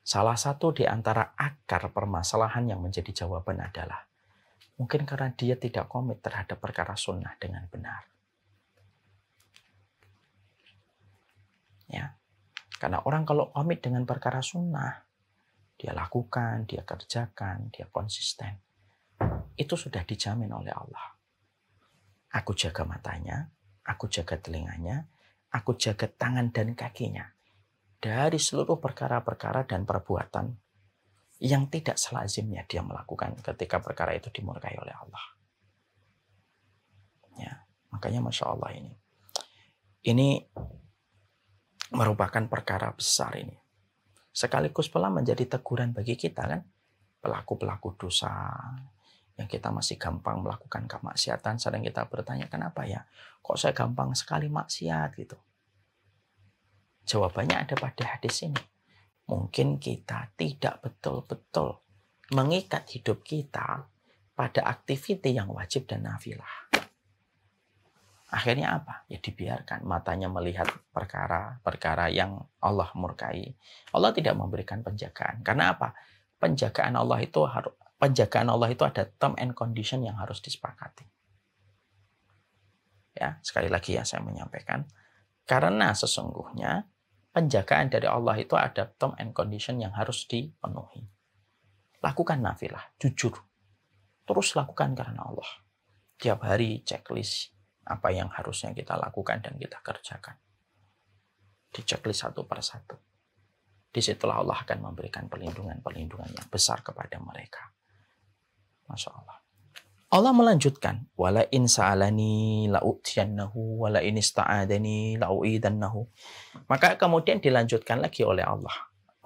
salah satu di antara akar permasalahan yang menjadi jawaban adalah mungkin karena dia tidak komit terhadap perkara sunnah dengan benar. Ya, karena orang kalau komit dengan perkara sunnah, dia lakukan, dia kerjakan, dia konsisten. Itu sudah dijamin oleh Allah. Aku jaga matanya, aku jaga telinganya, aku jaga tangan dan kakinya. Dari seluruh perkara-perkara dan perbuatan yang tidak selazimnya dia melakukan ketika perkara itu dimurkai oleh Allah. Ya, makanya Masya Allah ini. Ini merupakan perkara besar ini. Sekaligus pula menjadi teguran bagi kita kan pelaku-pelaku dosa yang kita masih gampang melakukan kemaksiatan sering kita bertanya kenapa ya kok saya gampang sekali maksiat gitu. Jawabannya ada pada hadis ini. Mungkin kita tidak betul-betul mengikat hidup kita pada aktiviti yang wajib dan nafilah. Akhirnya apa? Ya dibiarkan matanya melihat perkara-perkara yang Allah murkai. Allah tidak memberikan penjagaan. Karena apa? Penjagaan Allah itu harus penjagaan Allah itu ada term and condition yang harus disepakati. Ya, sekali lagi ya saya menyampaikan karena sesungguhnya penjagaan dari Allah itu ada term and condition yang harus dipenuhi. Lakukan nafilah, jujur. Terus lakukan karena Allah. Tiap hari checklist, apa yang harusnya kita lakukan dan kita kerjakan. satu per satu Disitulah Allah akan memberikan perlindungan-perlindungan yang besar kepada mereka. Masya Allah. Allah melanjutkan, wala in sa'alani la'utiyannahu wala in ista'adani la'uidannahu. Maka kemudian dilanjutkan lagi oleh Allah.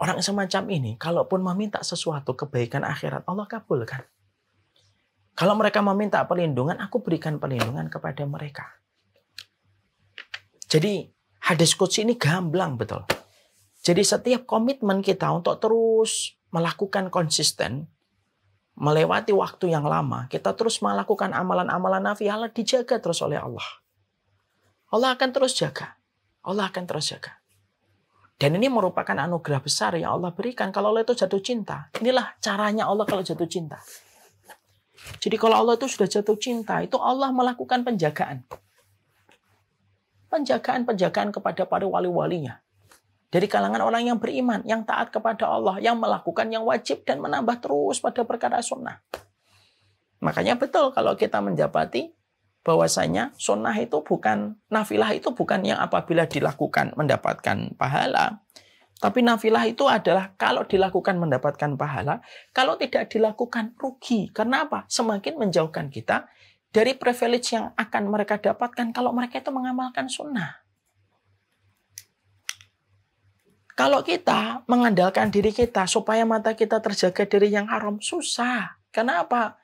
Orang semacam ini, kalaupun meminta sesuatu kebaikan akhirat, Allah kabulkan. Kalau mereka meminta perlindungan, aku berikan perlindungan kepada mereka. Jadi hadis kutsi ini gamblang betul. Jadi setiap komitmen kita untuk terus melakukan konsisten, melewati waktu yang lama, kita terus melakukan amalan-amalan nafi Allah dijaga terus oleh Allah. Allah akan terus jaga. Allah akan terus jaga. Dan ini merupakan anugerah besar yang Allah berikan kalau Allah itu jatuh cinta. Inilah caranya Allah kalau jatuh cinta. Jadi kalau Allah itu sudah jatuh cinta, itu Allah melakukan penjagaan. Penjagaan-penjagaan kepada para wali-walinya. Dari kalangan orang yang beriman, yang taat kepada Allah, yang melakukan yang wajib dan menambah terus pada perkara sunnah. Makanya betul kalau kita mendapati bahwasanya sunnah itu bukan nafilah itu bukan yang apabila dilakukan mendapatkan pahala, tapi nafilah itu adalah kalau dilakukan mendapatkan pahala, kalau tidak dilakukan rugi. Karena apa? Semakin menjauhkan kita dari privilege yang akan mereka dapatkan kalau mereka itu mengamalkan sunnah. Kalau kita mengandalkan diri kita supaya mata kita terjaga dari yang haram, susah. Karena apa?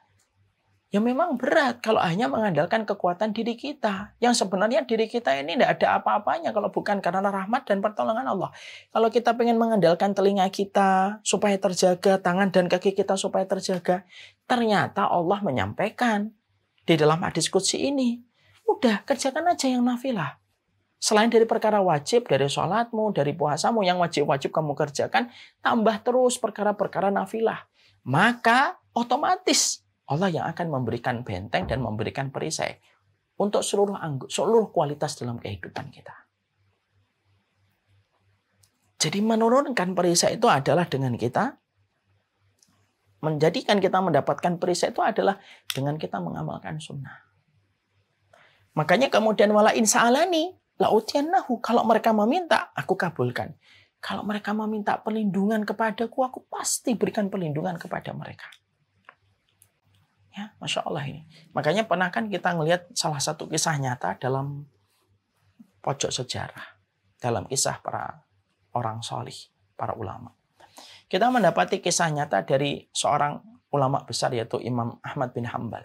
ya memang berat kalau hanya mengandalkan kekuatan diri kita. Yang sebenarnya diri kita ini tidak ada apa-apanya kalau bukan karena rahmat dan pertolongan Allah. Kalau kita ingin mengandalkan telinga kita supaya terjaga, tangan dan kaki kita supaya terjaga, ternyata Allah menyampaikan di dalam hadis kudsi ini. Udah, kerjakan aja yang nafilah. Selain dari perkara wajib, dari sholatmu, dari puasamu yang wajib-wajib kamu kerjakan, tambah terus perkara-perkara nafilah. Maka otomatis Allah yang akan memberikan benteng dan memberikan perisai untuk seluruh anggota, seluruh kualitas dalam kehidupan kita. Jadi menurunkan perisai itu adalah dengan kita menjadikan kita mendapatkan perisai itu adalah dengan kita mengamalkan sunnah. Makanya kemudian wala insa'alani nahu Kalau mereka meminta, aku kabulkan. Kalau mereka meminta perlindungan kepadaku, aku pasti berikan perlindungan kepada mereka. Ya, masya Allah ini. Makanya pernah kan kita melihat salah satu kisah nyata dalam pojok sejarah, dalam kisah para orang solih, para ulama. Kita mendapati kisah nyata dari seorang ulama besar yaitu Imam Ahmad bin Hambal.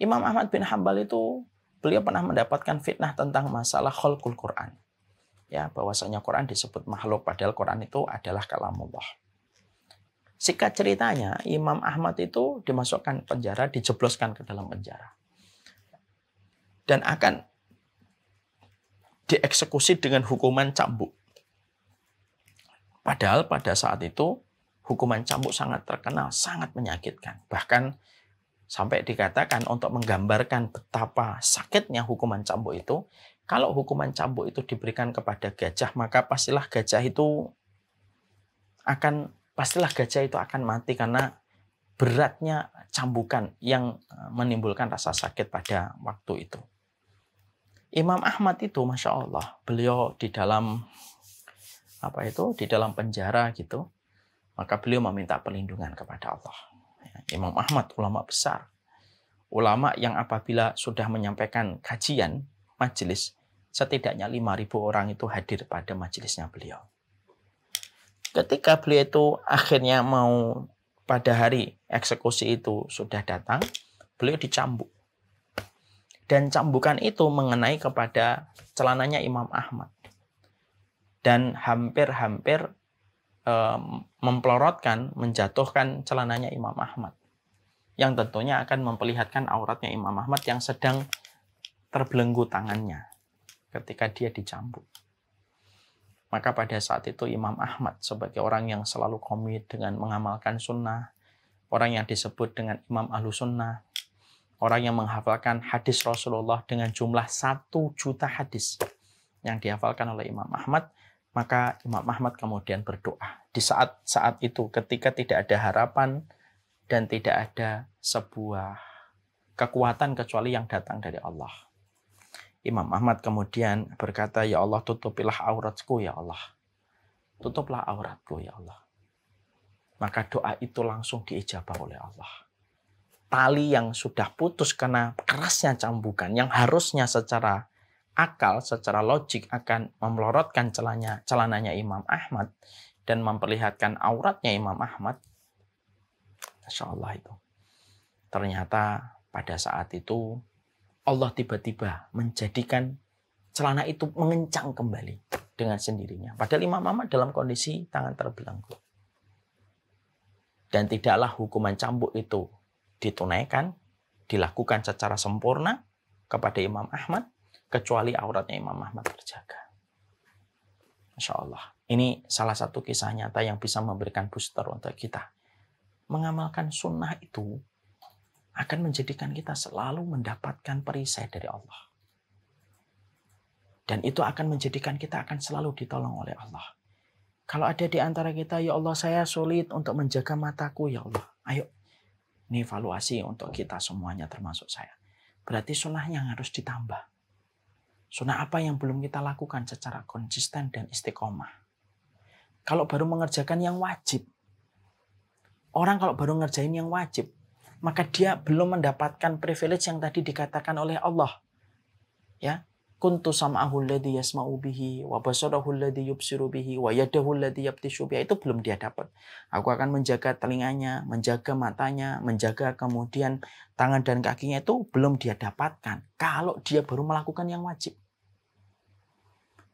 Imam Ahmad bin Hambal itu beliau pernah mendapatkan fitnah tentang masalah khalqul Quran. Ya, bahwasanya Quran disebut makhluk padahal Quran itu adalah kalamullah. Sikat ceritanya, Imam Ahmad itu dimasukkan penjara, dijebloskan ke dalam penjara. Dan akan dieksekusi dengan hukuman cambuk. Padahal pada saat itu hukuman cambuk sangat terkenal, sangat menyakitkan. Bahkan sampai dikatakan untuk menggambarkan betapa sakitnya hukuman cambuk itu, kalau hukuman cambuk itu diberikan kepada gajah, maka pastilah gajah itu akan pastilah gajah itu akan mati karena beratnya cambukan yang eh, menimbulkan rasa sakit pada waktu itu. Imam Ahmad itu, masya Allah, beliau di dalam apa itu di dalam penjara gitu, maka beliau meminta perlindungan kepada Allah. Ya, Imam Ahmad, ulama besar, ulama yang apabila sudah menyampaikan kajian majelis, setidaknya 5.000 orang itu hadir pada majelisnya beliau ketika beliau itu akhirnya mau pada hari eksekusi itu sudah datang, beliau dicambuk. Dan cambukan itu mengenai kepada celananya Imam Ahmad. Dan hampir-hampir e, mempelorotkan, menjatuhkan celananya Imam Ahmad. Yang tentunya akan memperlihatkan auratnya Imam Ahmad yang sedang terbelenggu tangannya ketika dia dicambuk. Maka pada saat itu Imam Ahmad sebagai orang yang selalu komit dengan mengamalkan sunnah, orang yang disebut dengan Imam Ahlu Sunnah, orang yang menghafalkan hadis Rasulullah dengan jumlah satu juta hadis yang dihafalkan oleh Imam Ahmad, maka Imam Ahmad kemudian berdoa. Di saat-saat itu ketika tidak ada harapan dan tidak ada sebuah kekuatan kecuali yang datang dari Allah Imam Ahmad kemudian berkata, Ya Allah tutupilah auratku ya Allah. Tutuplah auratku ya Allah. Maka doa itu langsung diijabah oleh Allah. Tali yang sudah putus karena kerasnya cambukan yang harusnya secara akal, secara logik akan memelorotkan celananya, celananya Imam Ahmad dan memperlihatkan auratnya Imam Ahmad. Masya Allah itu. Ternyata pada saat itu Allah tiba-tiba menjadikan celana itu mengencang kembali dengan sendirinya. Padahal Imam Ahmad dalam kondisi tangan terbelenggu. Dan tidaklah hukuman cambuk itu ditunaikan, dilakukan secara sempurna kepada Imam Ahmad, kecuali auratnya Imam Ahmad terjaga. Masya Allah. Ini salah satu kisah nyata yang bisa memberikan booster untuk kita. Mengamalkan sunnah itu akan menjadikan kita selalu mendapatkan perisai dari Allah. Dan itu akan menjadikan kita akan selalu ditolong oleh Allah. Kalau ada di antara kita, ya Allah saya sulit untuk menjaga mataku, ya Allah. Ayo, ini evaluasi untuk kita semuanya termasuk saya. Berarti sunnah yang harus ditambah. Sunnah apa yang belum kita lakukan secara konsisten dan istiqomah. Kalau baru mengerjakan yang wajib, orang kalau baru ngerjain yang wajib, maka dia belum mendapatkan privilege yang tadi dikatakan oleh Allah. Ya, kuntu sam'ahu alladhi yasma'u bihi wa basarahu alladhi yubsiru bihi wa yadahu alladhi yabtishu bihi itu belum dia dapat. Aku akan menjaga telinganya, menjaga matanya, menjaga kemudian tangan dan kakinya itu belum dia dapatkan kalau dia baru melakukan yang wajib.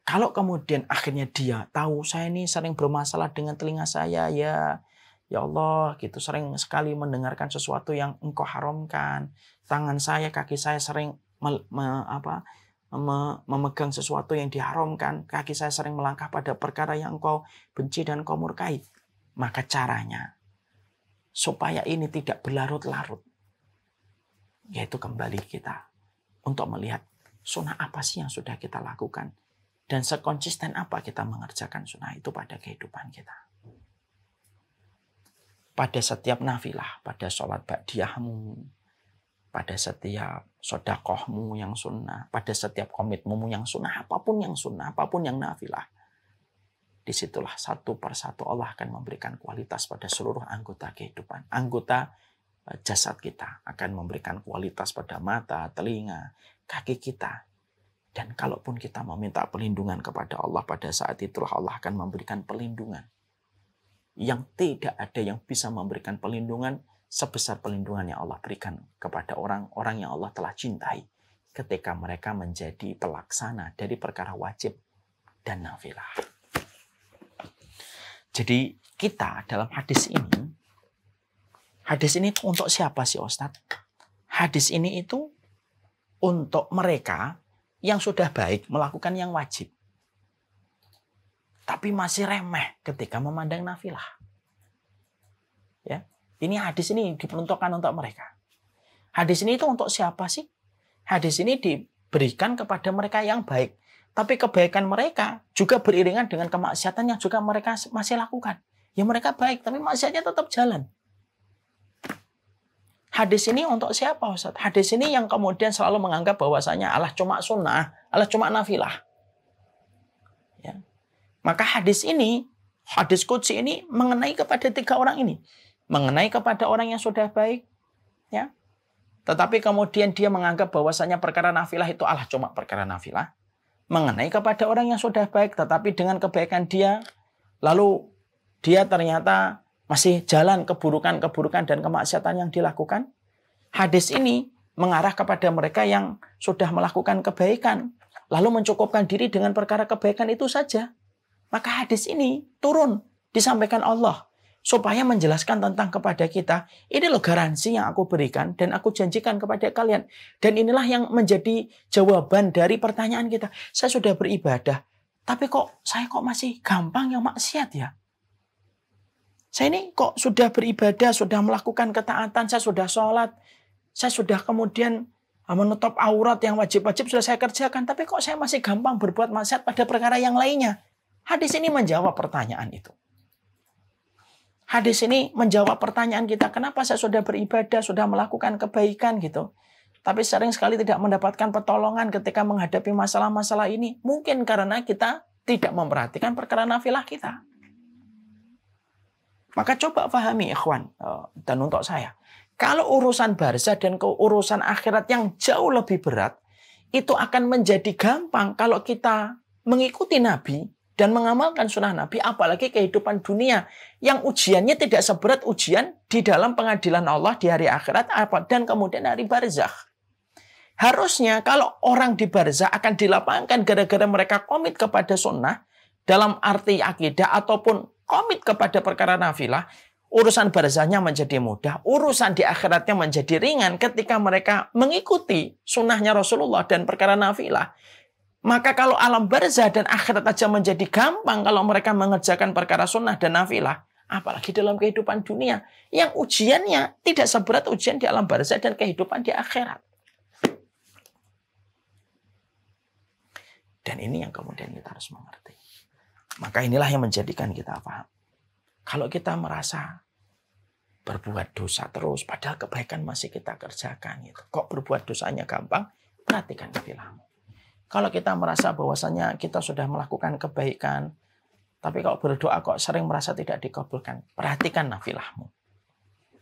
Kalau kemudian akhirnya dia tahu saya ini sering bermasalah dengan telinga saya ya, Ya Allah, gitu sering sekali mendengarkan sesuatu yang engkau haramkan. Tangan saya, kaki saya sering me, me, apa, me, memegang sesuatu yang diharamkan. Kaki saya sering melangkah pada perkara yang engkau benci dan engkau murkai. Maka caranya supaya ini tidak berlarut-larut, yaitu kembali kita untuk melihat sunnah apa sih yang sudah kita lakukan dan sekonsisten apa kita mengerjakan sunnah itu pada kehidupan kita pada setiap nafilah, pada sholat ba'diyahmu, pada setiap sodakohmu yang sunnah, pada setiap komitmumu yang sunnah, apapun yang sunnah, apapun yang nafilah. Disitulah satu persatu Allah akan memberikan kualitas pada seluruh anggota kehidupan. Anggota eh, jasad kita akan memberikan kualitas pada mata, telinga, kaki kita. Dan kalaupun kita meminta perlindungan kepada Allah pada saat itulah Allah akan memberikan perlindungan yang tidak ada yang bisa memberikan perlindungan sebesar perlindungan yang Allah berikan kepada orang-orang yang Allah telah cintai ketika mereka menjadi pelaksana dari perkara wajib dan nafilah. Jadi kita dalam hadis ini, hadis ini untuk siapa sih Ustadz? Hadis ini itu untuk mereka yang sudah baik melakukan yang wajib tapi masih remeh ketika memandang nafilah. Ya, ini hadis ini diperuntukkan untuk mereka. Hadis ini itu untuk siapa sih? Hadis ini diberikan kepada mereka yang baik. Tapi kebaikan mereka juga beriringan dengan kemaksiatan yang juga mereka masih lakukan. Ya mereka baik, tapi maksiatnya tetap jalan. Hadis ini untuk siapa Ustaz? Hadis ini yang kemudian selalu menganggap bahwasanya Allah cuma sunnah, Allah cuma nafilah. Maka hadis ini, hadis kudsi ini mengenai kepada tiga orang ini. Mengenai kepada orang yang sudah baik, ya. Tetapi kemudian dia menganggap bahwasanya perkara nafilah itu Allah cuma perkara nafilah. Mengenai kepada orang yang sudah baik, tetapi dengan kebaikan dia, lalu dia ternyata masih jalan keburukan-keburukan dan kemaksiatan yang dilakukan. Hadis ini mengarah kepada mereka yang sudah melakukan kebaikan, lalu mencukupkan diri dengan perkara kebaikan itu saja. Maka hadis ini turun disampaikan Allah supaya menjelaskan tentang kepada kita ini loh garansi yang aku berikan dan aku janjikan kepada kalian dan inilah yang menjadi jawaban dari pertanyaan kita saya sudah beribadah tapi kok saya kok masih gampang yang maksiat ya saya ini kok sudah beribadah sudah melakukan ketaatan saya sudah sholat saya sudah kemudian ah, menutup aurat yang wajib-wajib sudah saya kerjakan tapi kok saya masih gampang berbuat maksiat pada perkara yang lainnya Hadis ini menjawab pertanyaan itu. Hadis ini menjawab pertanyaan kita, kenapa saya sudah beribadah, sudah melakukan kebaikan gitu. Tapi sering sekali tidak mendapatkan pertolongan ketika menghadapi masalah-masalah ini. Mungkin karena kita tidak memperhatikan perkara nafilah kita. Maka coba pahami ikhwan eh, dan untuk saya. Kalau urusan barza dan keurusan akhirat yang jauh lebih berat, itu akan menjadi gampang kalau kita mengikuti Nabi dan mengamalkan sunnah Nabi, apalagi kehidupan dunia yang ujiannya tidak seberat ujian di dalam pengadilan Allah di hari akhirat apa dan kemudian hari barzakh. Harusnya kalau orang di barzakh akan dilapangkan gara-gara mereka komit kepada sunnah dalam arti akidah ataupun komit kepada perkara nafilah, urusan barzahnya menjadi mudah, urusan di akhiratnya menjadi ringan ketika mereka mengikuti sunnahnya Rasulullah dan perkara nafilah. Maka kalau alam barzah dan akhirat aja menjadi gampang kalau mereka mengerjakan perkara sunnah dan nafilah, apalagi dalam kehidupan dunia yang ujiannya tidak seberat ujian di alam barzah dan kehidupan di akhirat. Dan ini yang kemudian kita harus mengerti. Maka inilah yang menjadikan kita apa? Kalau kita merasa berbuat dosa terus, padahal kebaikan masih kita kerjakan. Gitu. Kok berbuat dosanya gampang? Perhatikan nafilahmu. Kalau kita merasa bahwasanya kita sudah melakukan kebaikan, tapi kalau berdoa kok sering merasa tidak dikabulkan, perhatikan nafilahmu.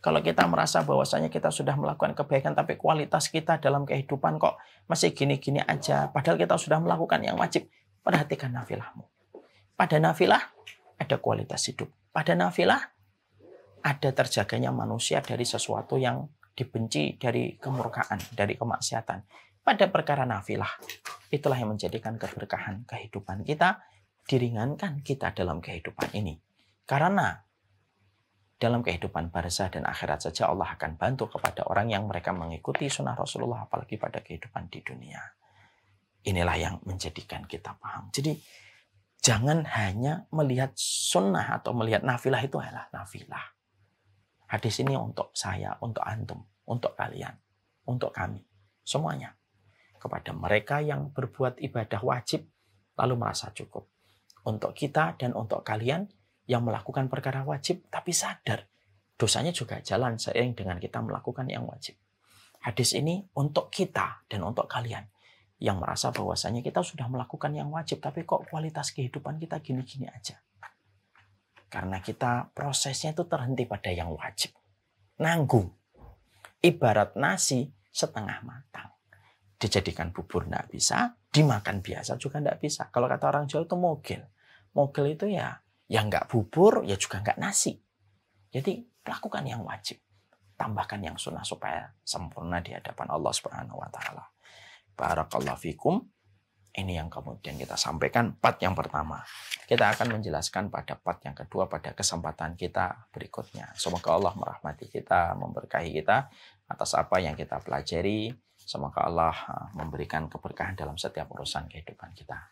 Kalau kita merasa bahwasanya kita sudah melakukan kebaikan, tapi kualitas kita dalam kehidupan kok masih gini-gini aja, padahal kita sudah melakukan yang wajib, perhatikan nafilahmu. Pada nafilah ada kualitas hidup. Pada nafilah ada terjaganya manusia dari sesuatu yang dibenci dari kemurkaan, dari kemaksiatan. Pada perkara nafilah, Itulah yang menjadikan keberkahan kehidupan kita diringankan kita dalam kehidupan ini. Karena dalam kehidupan barzah dan akhirat saja Allah akan bantu kepada orang yang mereka mengikuti sunnah Rasulullah apalagi pada kehidupan di dunia. Inilah yang menjadikan kita paham. Jadi jangan hanya melihat sunnah atau melihat nafilah itu adalah nafilah. Hadis ini untuk saya, untuk antum, untuk kalian, untuk kami, semuanya kepada mereka yang berbuat ibadah wajib lalu merasa cukup. Untuk kita dan untuk kalian yang melakukan perkara wajib tapi sadar dosanya juga jalan seiring dengan kita melakukan yang wajib. Hadis ini untuk kita dan untuk kalian yang merasa bahwasanya kita sudah melakukan yang wajib tapi kok kualitas kehidupan kita gini-gini aja. Karena kita prosesnya itu terhenti pada yang wajib. Nanggung. Ibarat nasi setengah matang dijadikan bubur tidak bisa, dimakan biasa juga tidak bisa. Kalau kata orang Jawa itu mogel. Mogel itu ya yang nggak bubur, ya juga nggak nasi. Jadi lakukan yang wajib. Tambahkan yang sunnah supaya sempurna di hadapan Allah Subhanahu wa taala. Barakallahu fikum. Ini yang kemudian kita sampaikan part yang pertama. Kita akan menjelaskan pada part yang kedua pada kesempatan kita berikutnya. Semoga Allah merahmati kita, memberkahi kita atas apa yang kita pelajari. Semoga Allah ah, memberikan keberkahan dalam setiap urusan kehidupan kita.